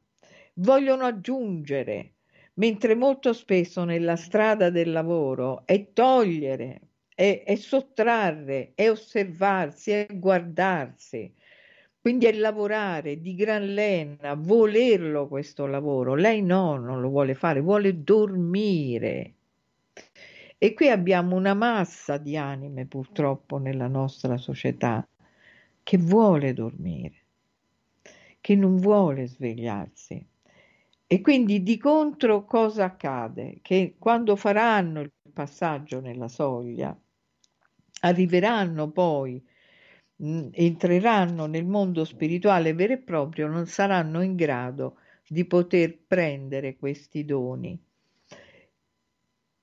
vogliono aggiungere, mentre molto spesso nella strada del lavoro è togliere, è, è sottrarre, è osservarsi, è guardarsi quindi è lavorare di gran lena, volerlo questo lavoro. Lei no, non lo vuole fare, vuole dormire. E qui abbiamo una massa di anime purtroppo nella nostra società che vuole dormire, che non vuole svegliarsi. E quindi di contro cosa accade? Che quando faranno il passaggio nella soglia, arriveranno poi entreranno nel mondo spirituale vero e proprio non saranno in grado di poter prendere questi doni.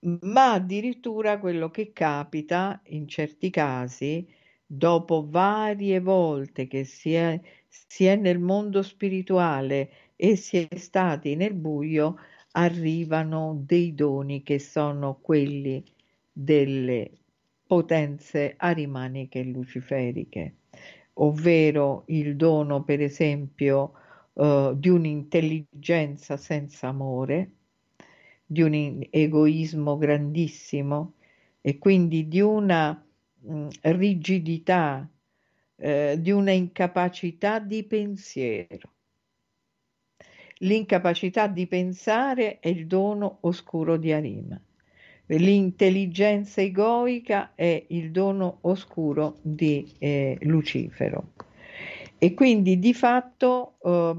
Ma addirittura quello che capita in certi casi, dopo varie volte che si è, si è nel mondo spirituale e si è stati nel buio, arrivano dei doni che sono quelli delle potenze arimaniche e luciferiche, ovvero il dono, per esempio, eh, di un'intelligenza senza amore, di un egoismo grandissimo e quindi di una mh, rigidità, eh, di una incapacità di pensiero. L'incapacità di pensare è il dono oscuro di Arima l'intelligenza egoica è il dono oscuro di eh, Lucifero. E quindi di fatto eh,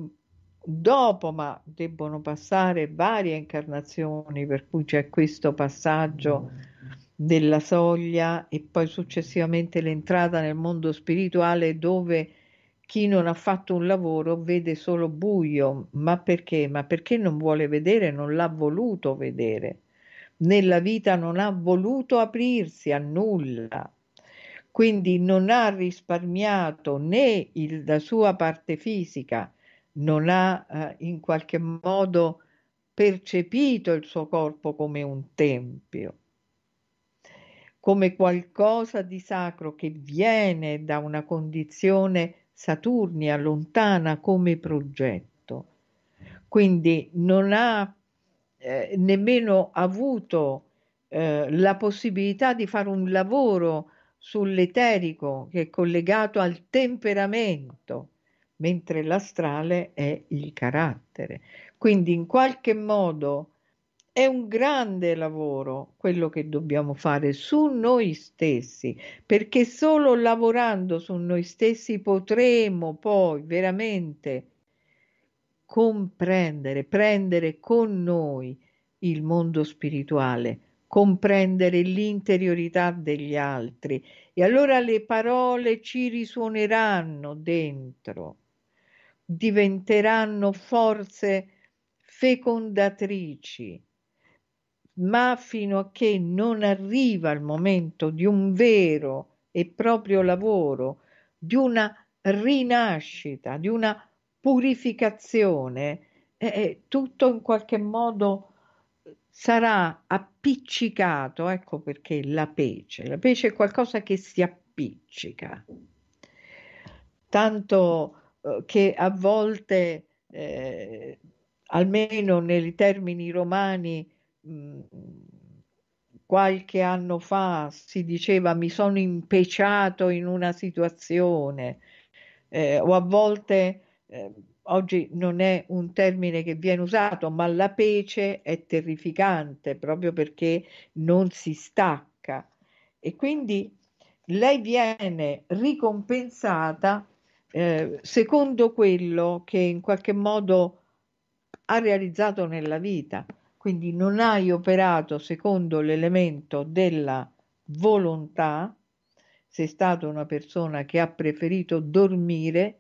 dopo, ma debbono passare varie incarnazioni, per cui c'è questo passaggio della soglia e poi successivamente l'entrata nel mondo spirituale dove chi non ha fatto un lavoro vede solo buio, ma perché? Ma perché non vuole vedere, non l'ha voluto vedere nella vita non ha voluto aprirsi a nulla, quindi non ha risparmiato né il, la sua parte fisica, non ha eh, in qualche modo percepito il suo corpo come un tempio, come qualcosa di sacro che viene da una condizione saturnia, lontana come progetto. Quindi non ha eh, nemmeno avuto eh, la possibilità di fare un lavoro sull'eterico che è collegato al temperamento, mentre l'astrale è il carattere. Quindi in qualche modo è un grande lavoro quello che dobbiamo fare su noi stessi, perché solo lavorando su noi stessi potremo poi veramente comprendere, prendere con noi il mondo spirituale, comprendere l'interiorità degli altri e allora le parole ci risuoneranno dentro, diventeranno forze fecondatrici, ma fino a che non arriva il momento di un vero e proprio lavoro, di una rinascita, di una purificazione, eh, tutto in qualche modo sarà appiccicato, ecco perché la pece, la pece è qualcosa che si appiccica, tanto eh, che a volte, eh, almeno nei termini romani, mh, qualche anno fa si diceva mi sono impeciato in una situazione, eh, o a volte eh, oggi non è un termine che viene usato, ma la pece è terrificante proprio perché non si stacca e quindi lei viene ricompensata eh, secondo quello che in qualche modo ha realizzato nella vita. Quindi non hai operato secondo l'elemento della volontà, sei stata una persona che ha preferito dormire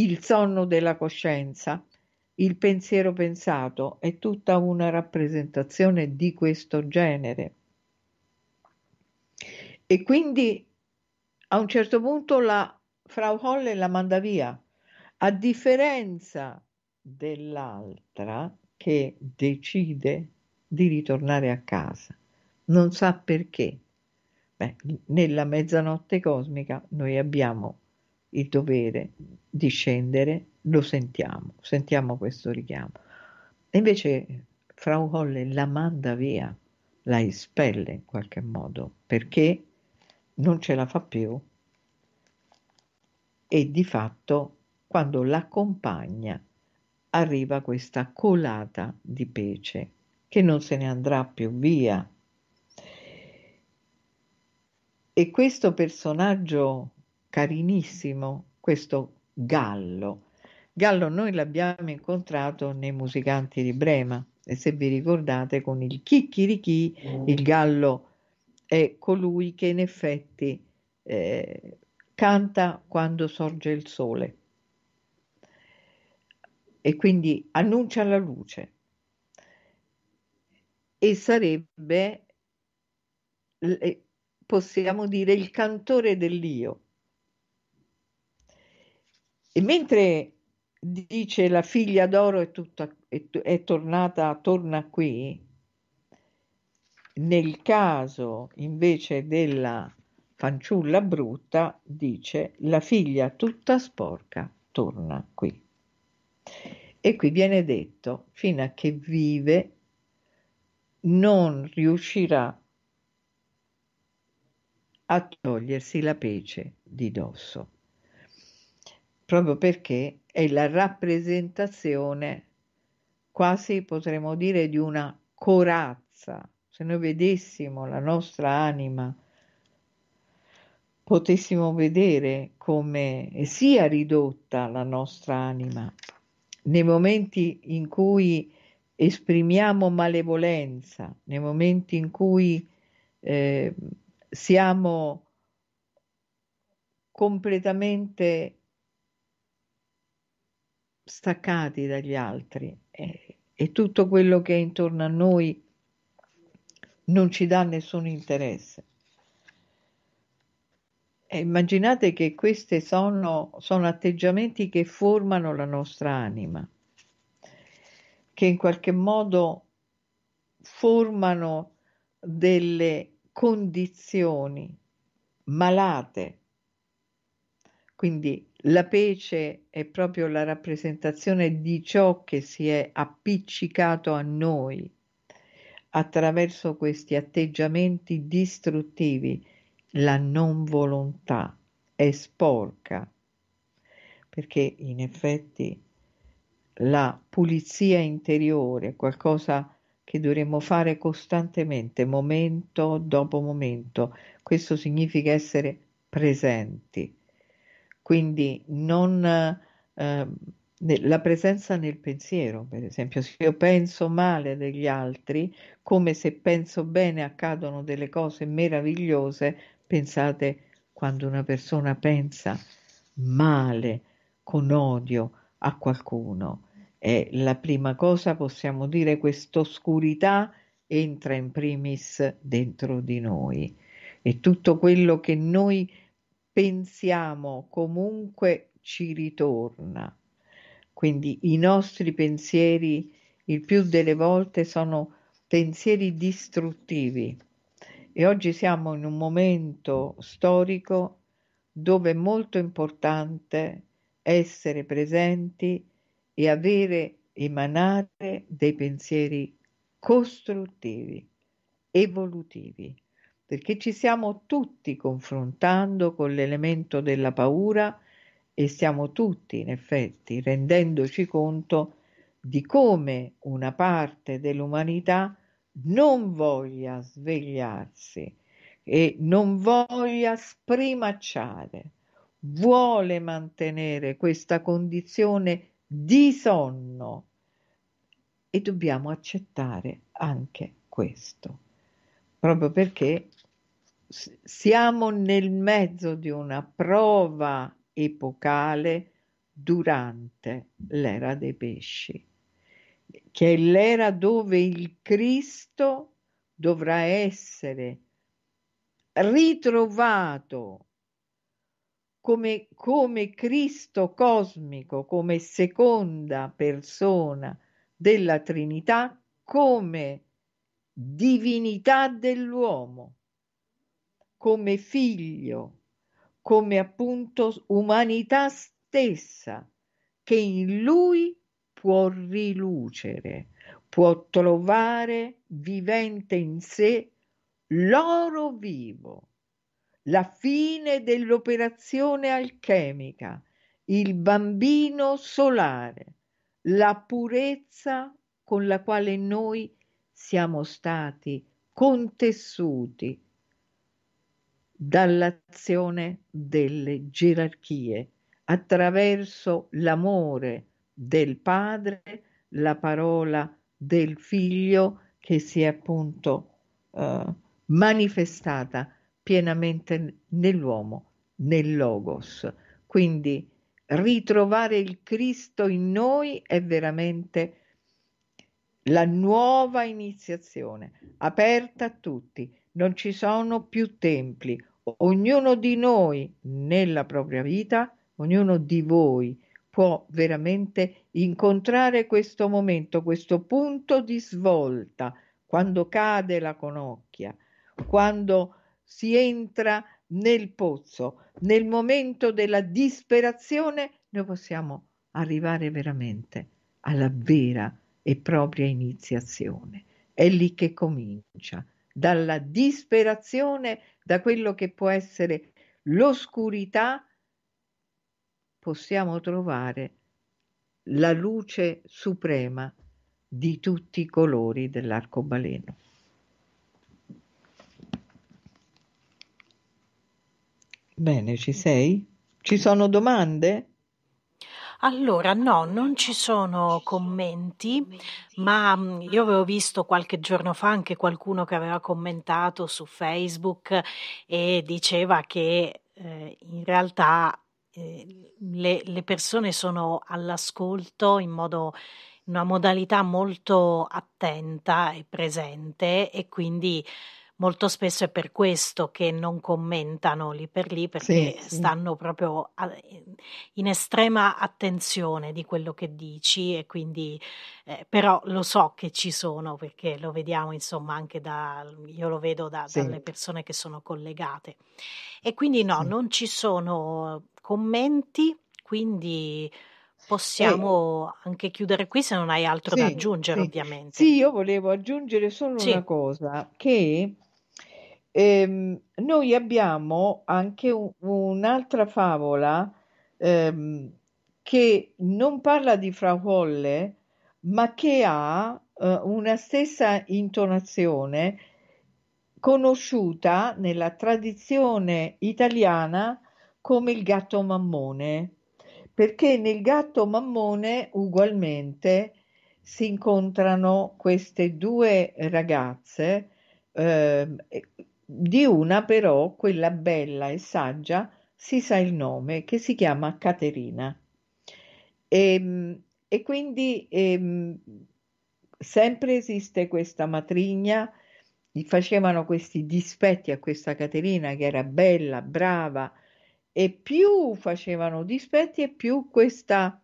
il sonno della coscienza, il pensiero pensato è tutta una rappresentazione di questo genere. E quindi a un certo punto la Frau Holle la manda via, a differenza dell'altra che decide di ritornare a casa, non sa perché. Beh, nella mezzanotte cosmica noi abbiamo il dovere di scendere, lo sentiamo, sentiamo questo richiamo. invece Frau Holle la manda via, la espelle in qualche modo, perché non ce la fa più e di fatto quando l'accompagna arriva questa colata di pece che non se ne andrà più via. E questo personaggio carinissimo questo Gallo. Gallo noi l'abbiamo incontrato nei musicanti di Brema e se vi ricordate con il chicchirichì mm. il gallo è colui che in effetti eh, canta quando sorge il sole e quindi annuncia la luce e sarebbe eh, possiamo dire il cantore dell'io e mentre dice la figlia d'oro è, tutta, è, è tornata, torna qui, nel caso invece della fanciulla brutta dice la figlia tutta sporca torna qui. E qui viene detto, fino a che vive, non riuscirà a togliersi la pece di dosso proprio perché è la rappresentazione, quasi potremmo dire, di una corazza. Se noi vedessimo la nostra anima, potessimo vedere come sia ridotta la nostra anima nei momenti in cui esprimiamo malevolenza, nei momenti in cui eh, siamo completamente staccati dagli altri e, e tutto quello che è intorno a noi non ci dà nessun interesse. E immaginate che questi sono, sono atteggiamenti che formano la nostra anima, che in qualche modo formano delle condizioni malate. Quindi la pece è proprio la rappresentazione di ciò che si è appiccicato a noi attraverso questi atteggiamenti distruttivi. La non volontà è sporca, perché in effetti la pulizia interiore è qualcosa che dovremmo fare costantemente, momento dopo momento. Questo significa essere presenti quindi non, eh, la presenza nel pensiero, per esempio, se io penso male degli altri, come se penso bene accadono delle cose meravigliose, pensate quando una persona pensa male, con odio a qualcuno. E la prima cosa possiamo dire quest'oscurità entra in primis dentro di noi e tutto quello che noi pensiamo comunque ci ritorna. Quindi i nostri pensieri il più delle volte sono pensieri distruttivi e oggi siamo in un momento storico dove è molto importante essere presenti e avere, emanare dei pensieri costruttivi, evolutivi perché ci stiamo tutti confrontando con l'elemento della paura e stiamo tutti, in effetti, rendendoci conto di come una parte dell'umanità non voglia svegliarsi e non voglia sprimacciare, vuole mantenere questa condizione di sonno e dobbiamo accettare anche questo, proprio perché siamo nel mezzo di una prova epocale durante l'era dei pesci, che è l'era dove il Cristo dovrà essere ritrovato come, come, Cristo cosmico, come seconda persona della Trinità, come divinità dell'uomo come figlio, come appunto umanità stessa, che in lui può rilucere, può trovare vivente in sé l'oro vivo, la fine dell'operazione alchemica, il bambino solare, la purezza con la quale noi siamo stati contessuti dall'azione delle gerarchie, attraverso l'amore del padre, la parola del figlio che si è appunto eh, manifestata pienamente nell'uomo, nel logos. Quindi ritrovare il Cristo in noi è veramente la nuova iniziazione, aperta a tutti non ci sono più templi. Ognuno di noi nella propria vita, ognuno di voi può veramente incontrare questo momento, questo punto di svolta, quando cade la conocchia, quando si entra nel pozzo, nel momento della disperazione, noi possiamo arrivare veramente alla vera e propria iniziazione. È lì che comincia dalla disperazione, da quello che può essere l'oscurità, possiamo trovare la luce suprema di tutti i colori dell'arcobaleno. Bene, ci sei? Ci sono domande? Allora, no, non ci sono commenti, ma mm, io avevo visto qualche giorno fa anche qualcuno che aveva commentato su Facebook e diceva che eh, in realtà eh, le, le persone sono all'ascolto in modo una modalità molto attenta e presente e quindi molto spesso è per questo che non commentano lì per lì, perché sì, stanno sì. proprio a, in estrema attenzione di quello che dici e quindi eh, però lo so che ci sono perché lo vediamo insomma anche da, io lo vedo da, sì. dalle persone che sono collegate. E quindi no, non ci sono commenti, quindi possiamo eh, anche chiudere qui se non hai altro sì, da aggiungere, sì. ovviamente. Sì, io volevo aggiungere solo sì. una cosa, che Ehm, noi abbiamo anche un- un'altra favola ehm, che non parla di Frau Frauholle, ma che ha eh, una stessa intonazione conosciuta nella tradizione italiana come il gatto mammone, perché nel gatto mammone ugualmente si incontrano queste due ragazze eh, di una però, quella bella e saggia, si sa il nome, che si chiama Caterina. E, ehm, e quindi e, ehm, sempre esiste questa matrigna, facevano questi dispetti a questa Caterina che era bella, brava, e più facevano dispetti e più questa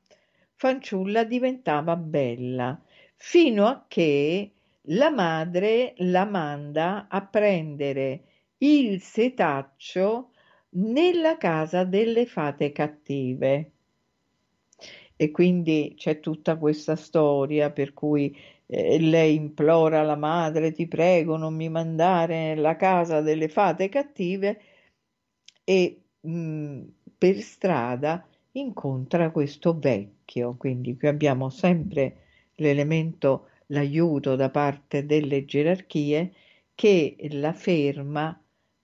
fanciulla diventava bella, fino a che la madre la manda a prendere il setaccio nella casa delle fate cattive. E quindi c'è tutta questa storia per cui eh, lei implora la madre, ti prego, non mi mandare nella casa delle fate cattive e mh, mm, per strada incontra questo vecchio. Quindi qui abbiamo sempre l'elemento l'aiuto da parte delle gerarchie che la ferma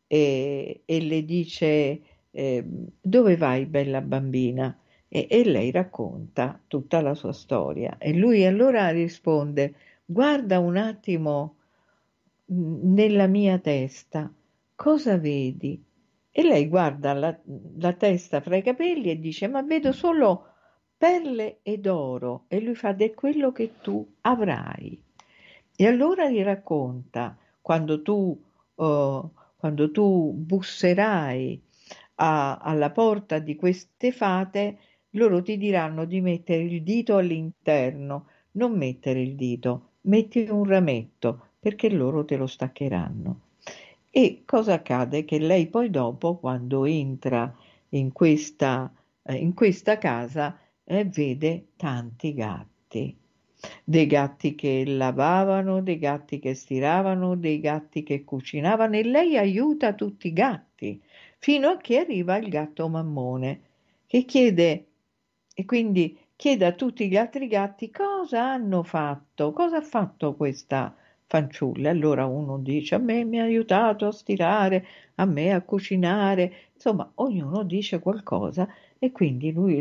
e, eh, e le dice eh, dove vai bella bambina e, e lei racconta tutta la sua storia e lui allora risponde guarda un attimo mm, nella mia testa cosa vedi e lei guarda la, la testa fra i capelli e dice ma vedo solo perle ed oro e lui fa di quello che tu avrai. E allora gli racconta quando tu, uh, quando tu busserai a, alla porta di queste fate, loro ti diranno di mettere il dito all'interno, non mettere il dito, metti un rametto perché loro te lo staccheranno. E cosa accade? Che lei poi dopo, quando entra in questa, eh, in questa casa, e vede tanti gatti. Dei gatti che lavavano, dei gatti che stiravano, dei gatti che cucinavano e lei aiuta tutti i gatti fino a che arriva il gatto mammone che chiede e quindi chiede a tutti gli altri gatti cosa hanno fatto, cosa ha fatto questa fanciulla. Allora uno dice a me mi ha aiutato a stirare, a me a cucinare, insomma ognuno dice qualcosa e quindi lui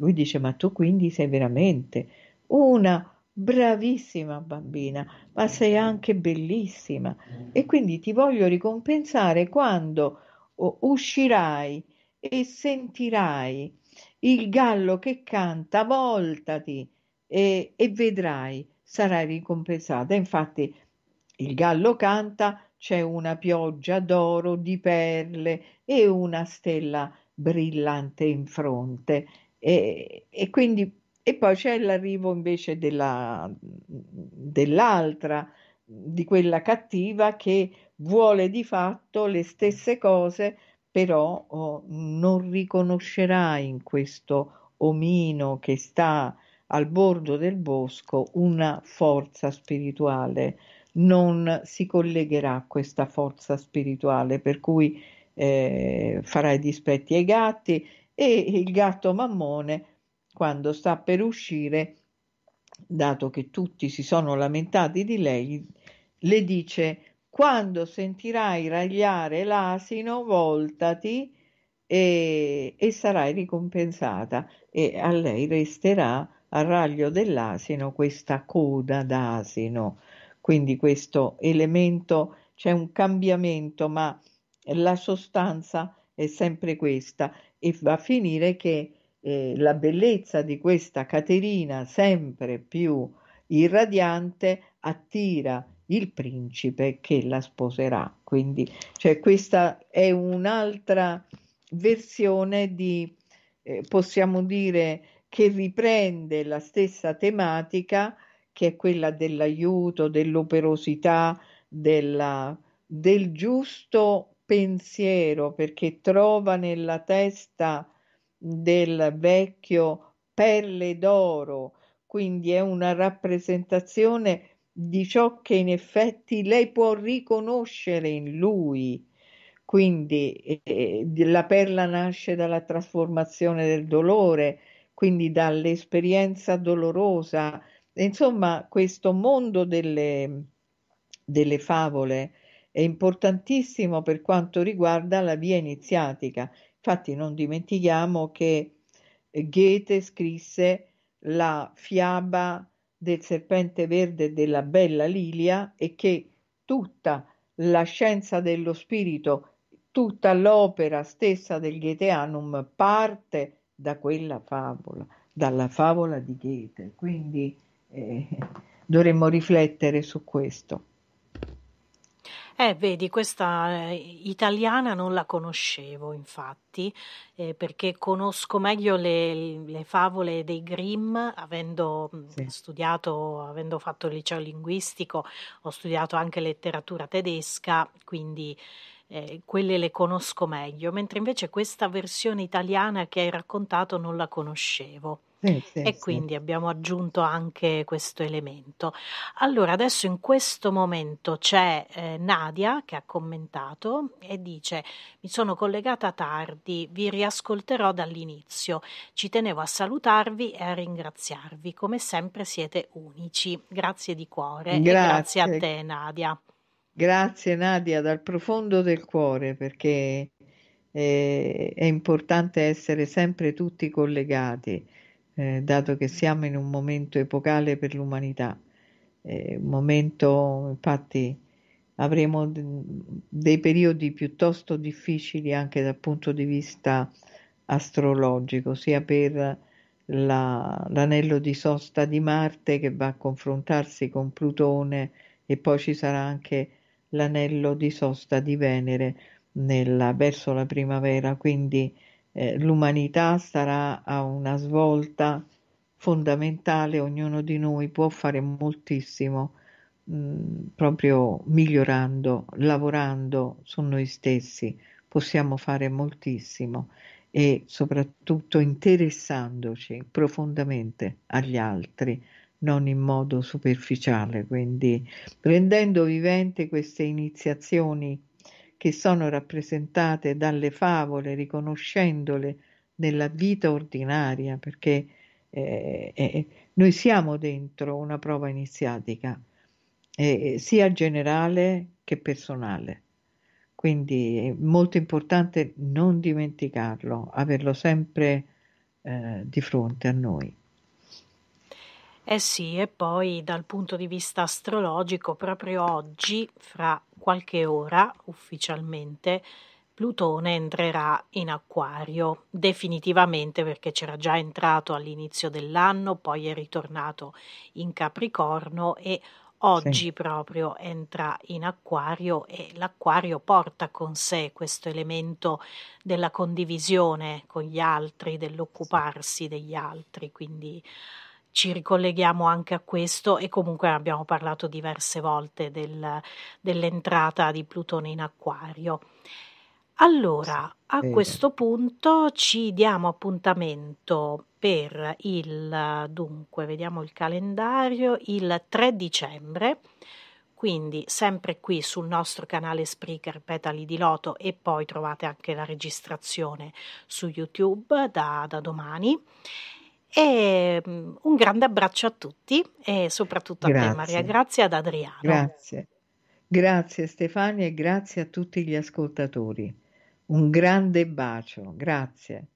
lui dice, ma tu quindi sei veramente una bravissima bambina, ma sei anche bellissima e quindi ti voglio ricompensare quando uscirai e sentirai il gallo che canta, voltati e, e vedrai, sarai ricompensata. Infatti il gallo canta, c'è una pioggia d'oro, di perle e una stella brillante in fronte e, e quindi e poi c'è l'arrivo invece della, dell'altra, di quella cattiva che vuole di fatto le stesse cose, però oh, non riconoscerà in questo omino che sta al bordo del bosco una forza spirituale, non si collegherà a questa forza spirituale, per cui eh, farà i dispetti ai gatti e il gatto mammone quando sta per uscire, dato che tutti si sono lamentati di lei, le dice quando sentirai ragliare l'asino, voltati e, e sarai ricompensata e a lei resterà al raglio dell'asino questa coda d'asino. Quindi questo elemento c'è un cambiamento, ma la sostanza è sempre questa e va a finire che eh, la bellezza di questa Caterina sempre più irradiante attira il principe che la sposerà. Quindi cioè, questa è un'altra versione di, eh, possiamo dire, che riprende la stessa tematica che è quella dell'aiuto, dell'operosità, della, del giusto pensiero perché trova nella testa del vecchio pelle d'oro, quindi è una rappresentazione di ciò che in effetti lei può riconoscere in lui. Quindi eh, la perla nasce dalla trasformazione del dolore, quindi dall'esperienza dolorosa. Insomma, questo mondo delle, delle favole è importantissimo per quanto riguarda la via iniziatica. Infatti non dimentichiamo che eh, Goethe scrisse la fiaba del serpente verde e della bella lilia e che tutta la scienza dello spirito, tutta l'opera stessa del Goetheanum parte da quella favola, dalla favola di Goethe. Quindi eh, [laughs] dovremmo riflettere su questo. Eh, vedi, questa eh, italiana non la conoscevo, infatti, eh, perché conosco meglio le, le, favole dei Grimm, avendo mm, sì. studiato, avendo fatto il liceo linguistico, ho studiato anche letteratura tedesca, quindi eh, quelle le conosco meglio, mentre invece questa versione italiana che hai raccontato non la conoscevo. Sì, sì, e quindi abbiamo aggiunto anche questo elemento. Allora, adesso in questo momento c'è eh, Nadia che ha commentato e dice: Mi sono collegata tardi, vi riascolterò dall'inizio. Ci tenevo a salutarvi e a ringraziarvi. Come sempre siete unici. Grazie di cuore. Grazie, grazie a te, Nadia. Grazie, Nadia, dal profondo del cuore perché. Eh, è importante essere sempre tutti collegati eh, dato che siamo in un momento epocale per l'umanità, eh, un momento infatti avremo dei periodi piuttosto difficili anche dal punto di vista astrologico, sia per la, l'anello di sosta di Marte che va a confrontarsi con Plutone e poi ci sarà anche l'anello di sosta di Venere nella, verso la primavera, quindi eh, l'umanità sarà a una svolta fondamentale, ognuno di noi può fare moltissimo mm, proprio migliorando, lavorando su noi stessi, possiamo fare moltissimo e soprattutto interessandoci profondamente agli altri, non in modo superficiale, quindi rendendo vivente queste iniziazioni che sono rappresentate dalle favole riconoscendole nella vita ordinaria, perché eh, eh, noi siamo dentro una prova iniziatica, eh, sia generale che personale. Quindi è molto importante non dimenticarlo, averlo sempre eh, di fronte a noi. Eh sì, e poi dal punto di vista astrologico, proprio oggi, fra qualche ora ufficialmente, Plutone entrerà in acquario definitivamente perché c'era già entrato all'inizio dell'anno, poi è ritornato in Capricorno e oggi sì. proprio entra in acquario e l'acquario porta con sé questo elemento della condivisione con gli altri, dell'occuparsi degli altri, quindi ci ricolleghiamo anche a questo e comunque abbiamo parlato diverse volte del, dell'entrata di Plutone in acquario. Allora, a Bene. questo punto ci diamo appuntamento per il, dunque, vediamo il calendario, il 3 dicembre, quindi sempre qui sul nostro canale Spreaker Petali di Loto e poi trovate anche la registrazione su YouTube da, da domani. E mm, un grande abbraccio a tutti e soprattutto grazie. a te Maria, grazie ad Adriano. Grazie. Grazie Stefania e grazie a tutti gli ascoltatori. Un grande bacio, grazie.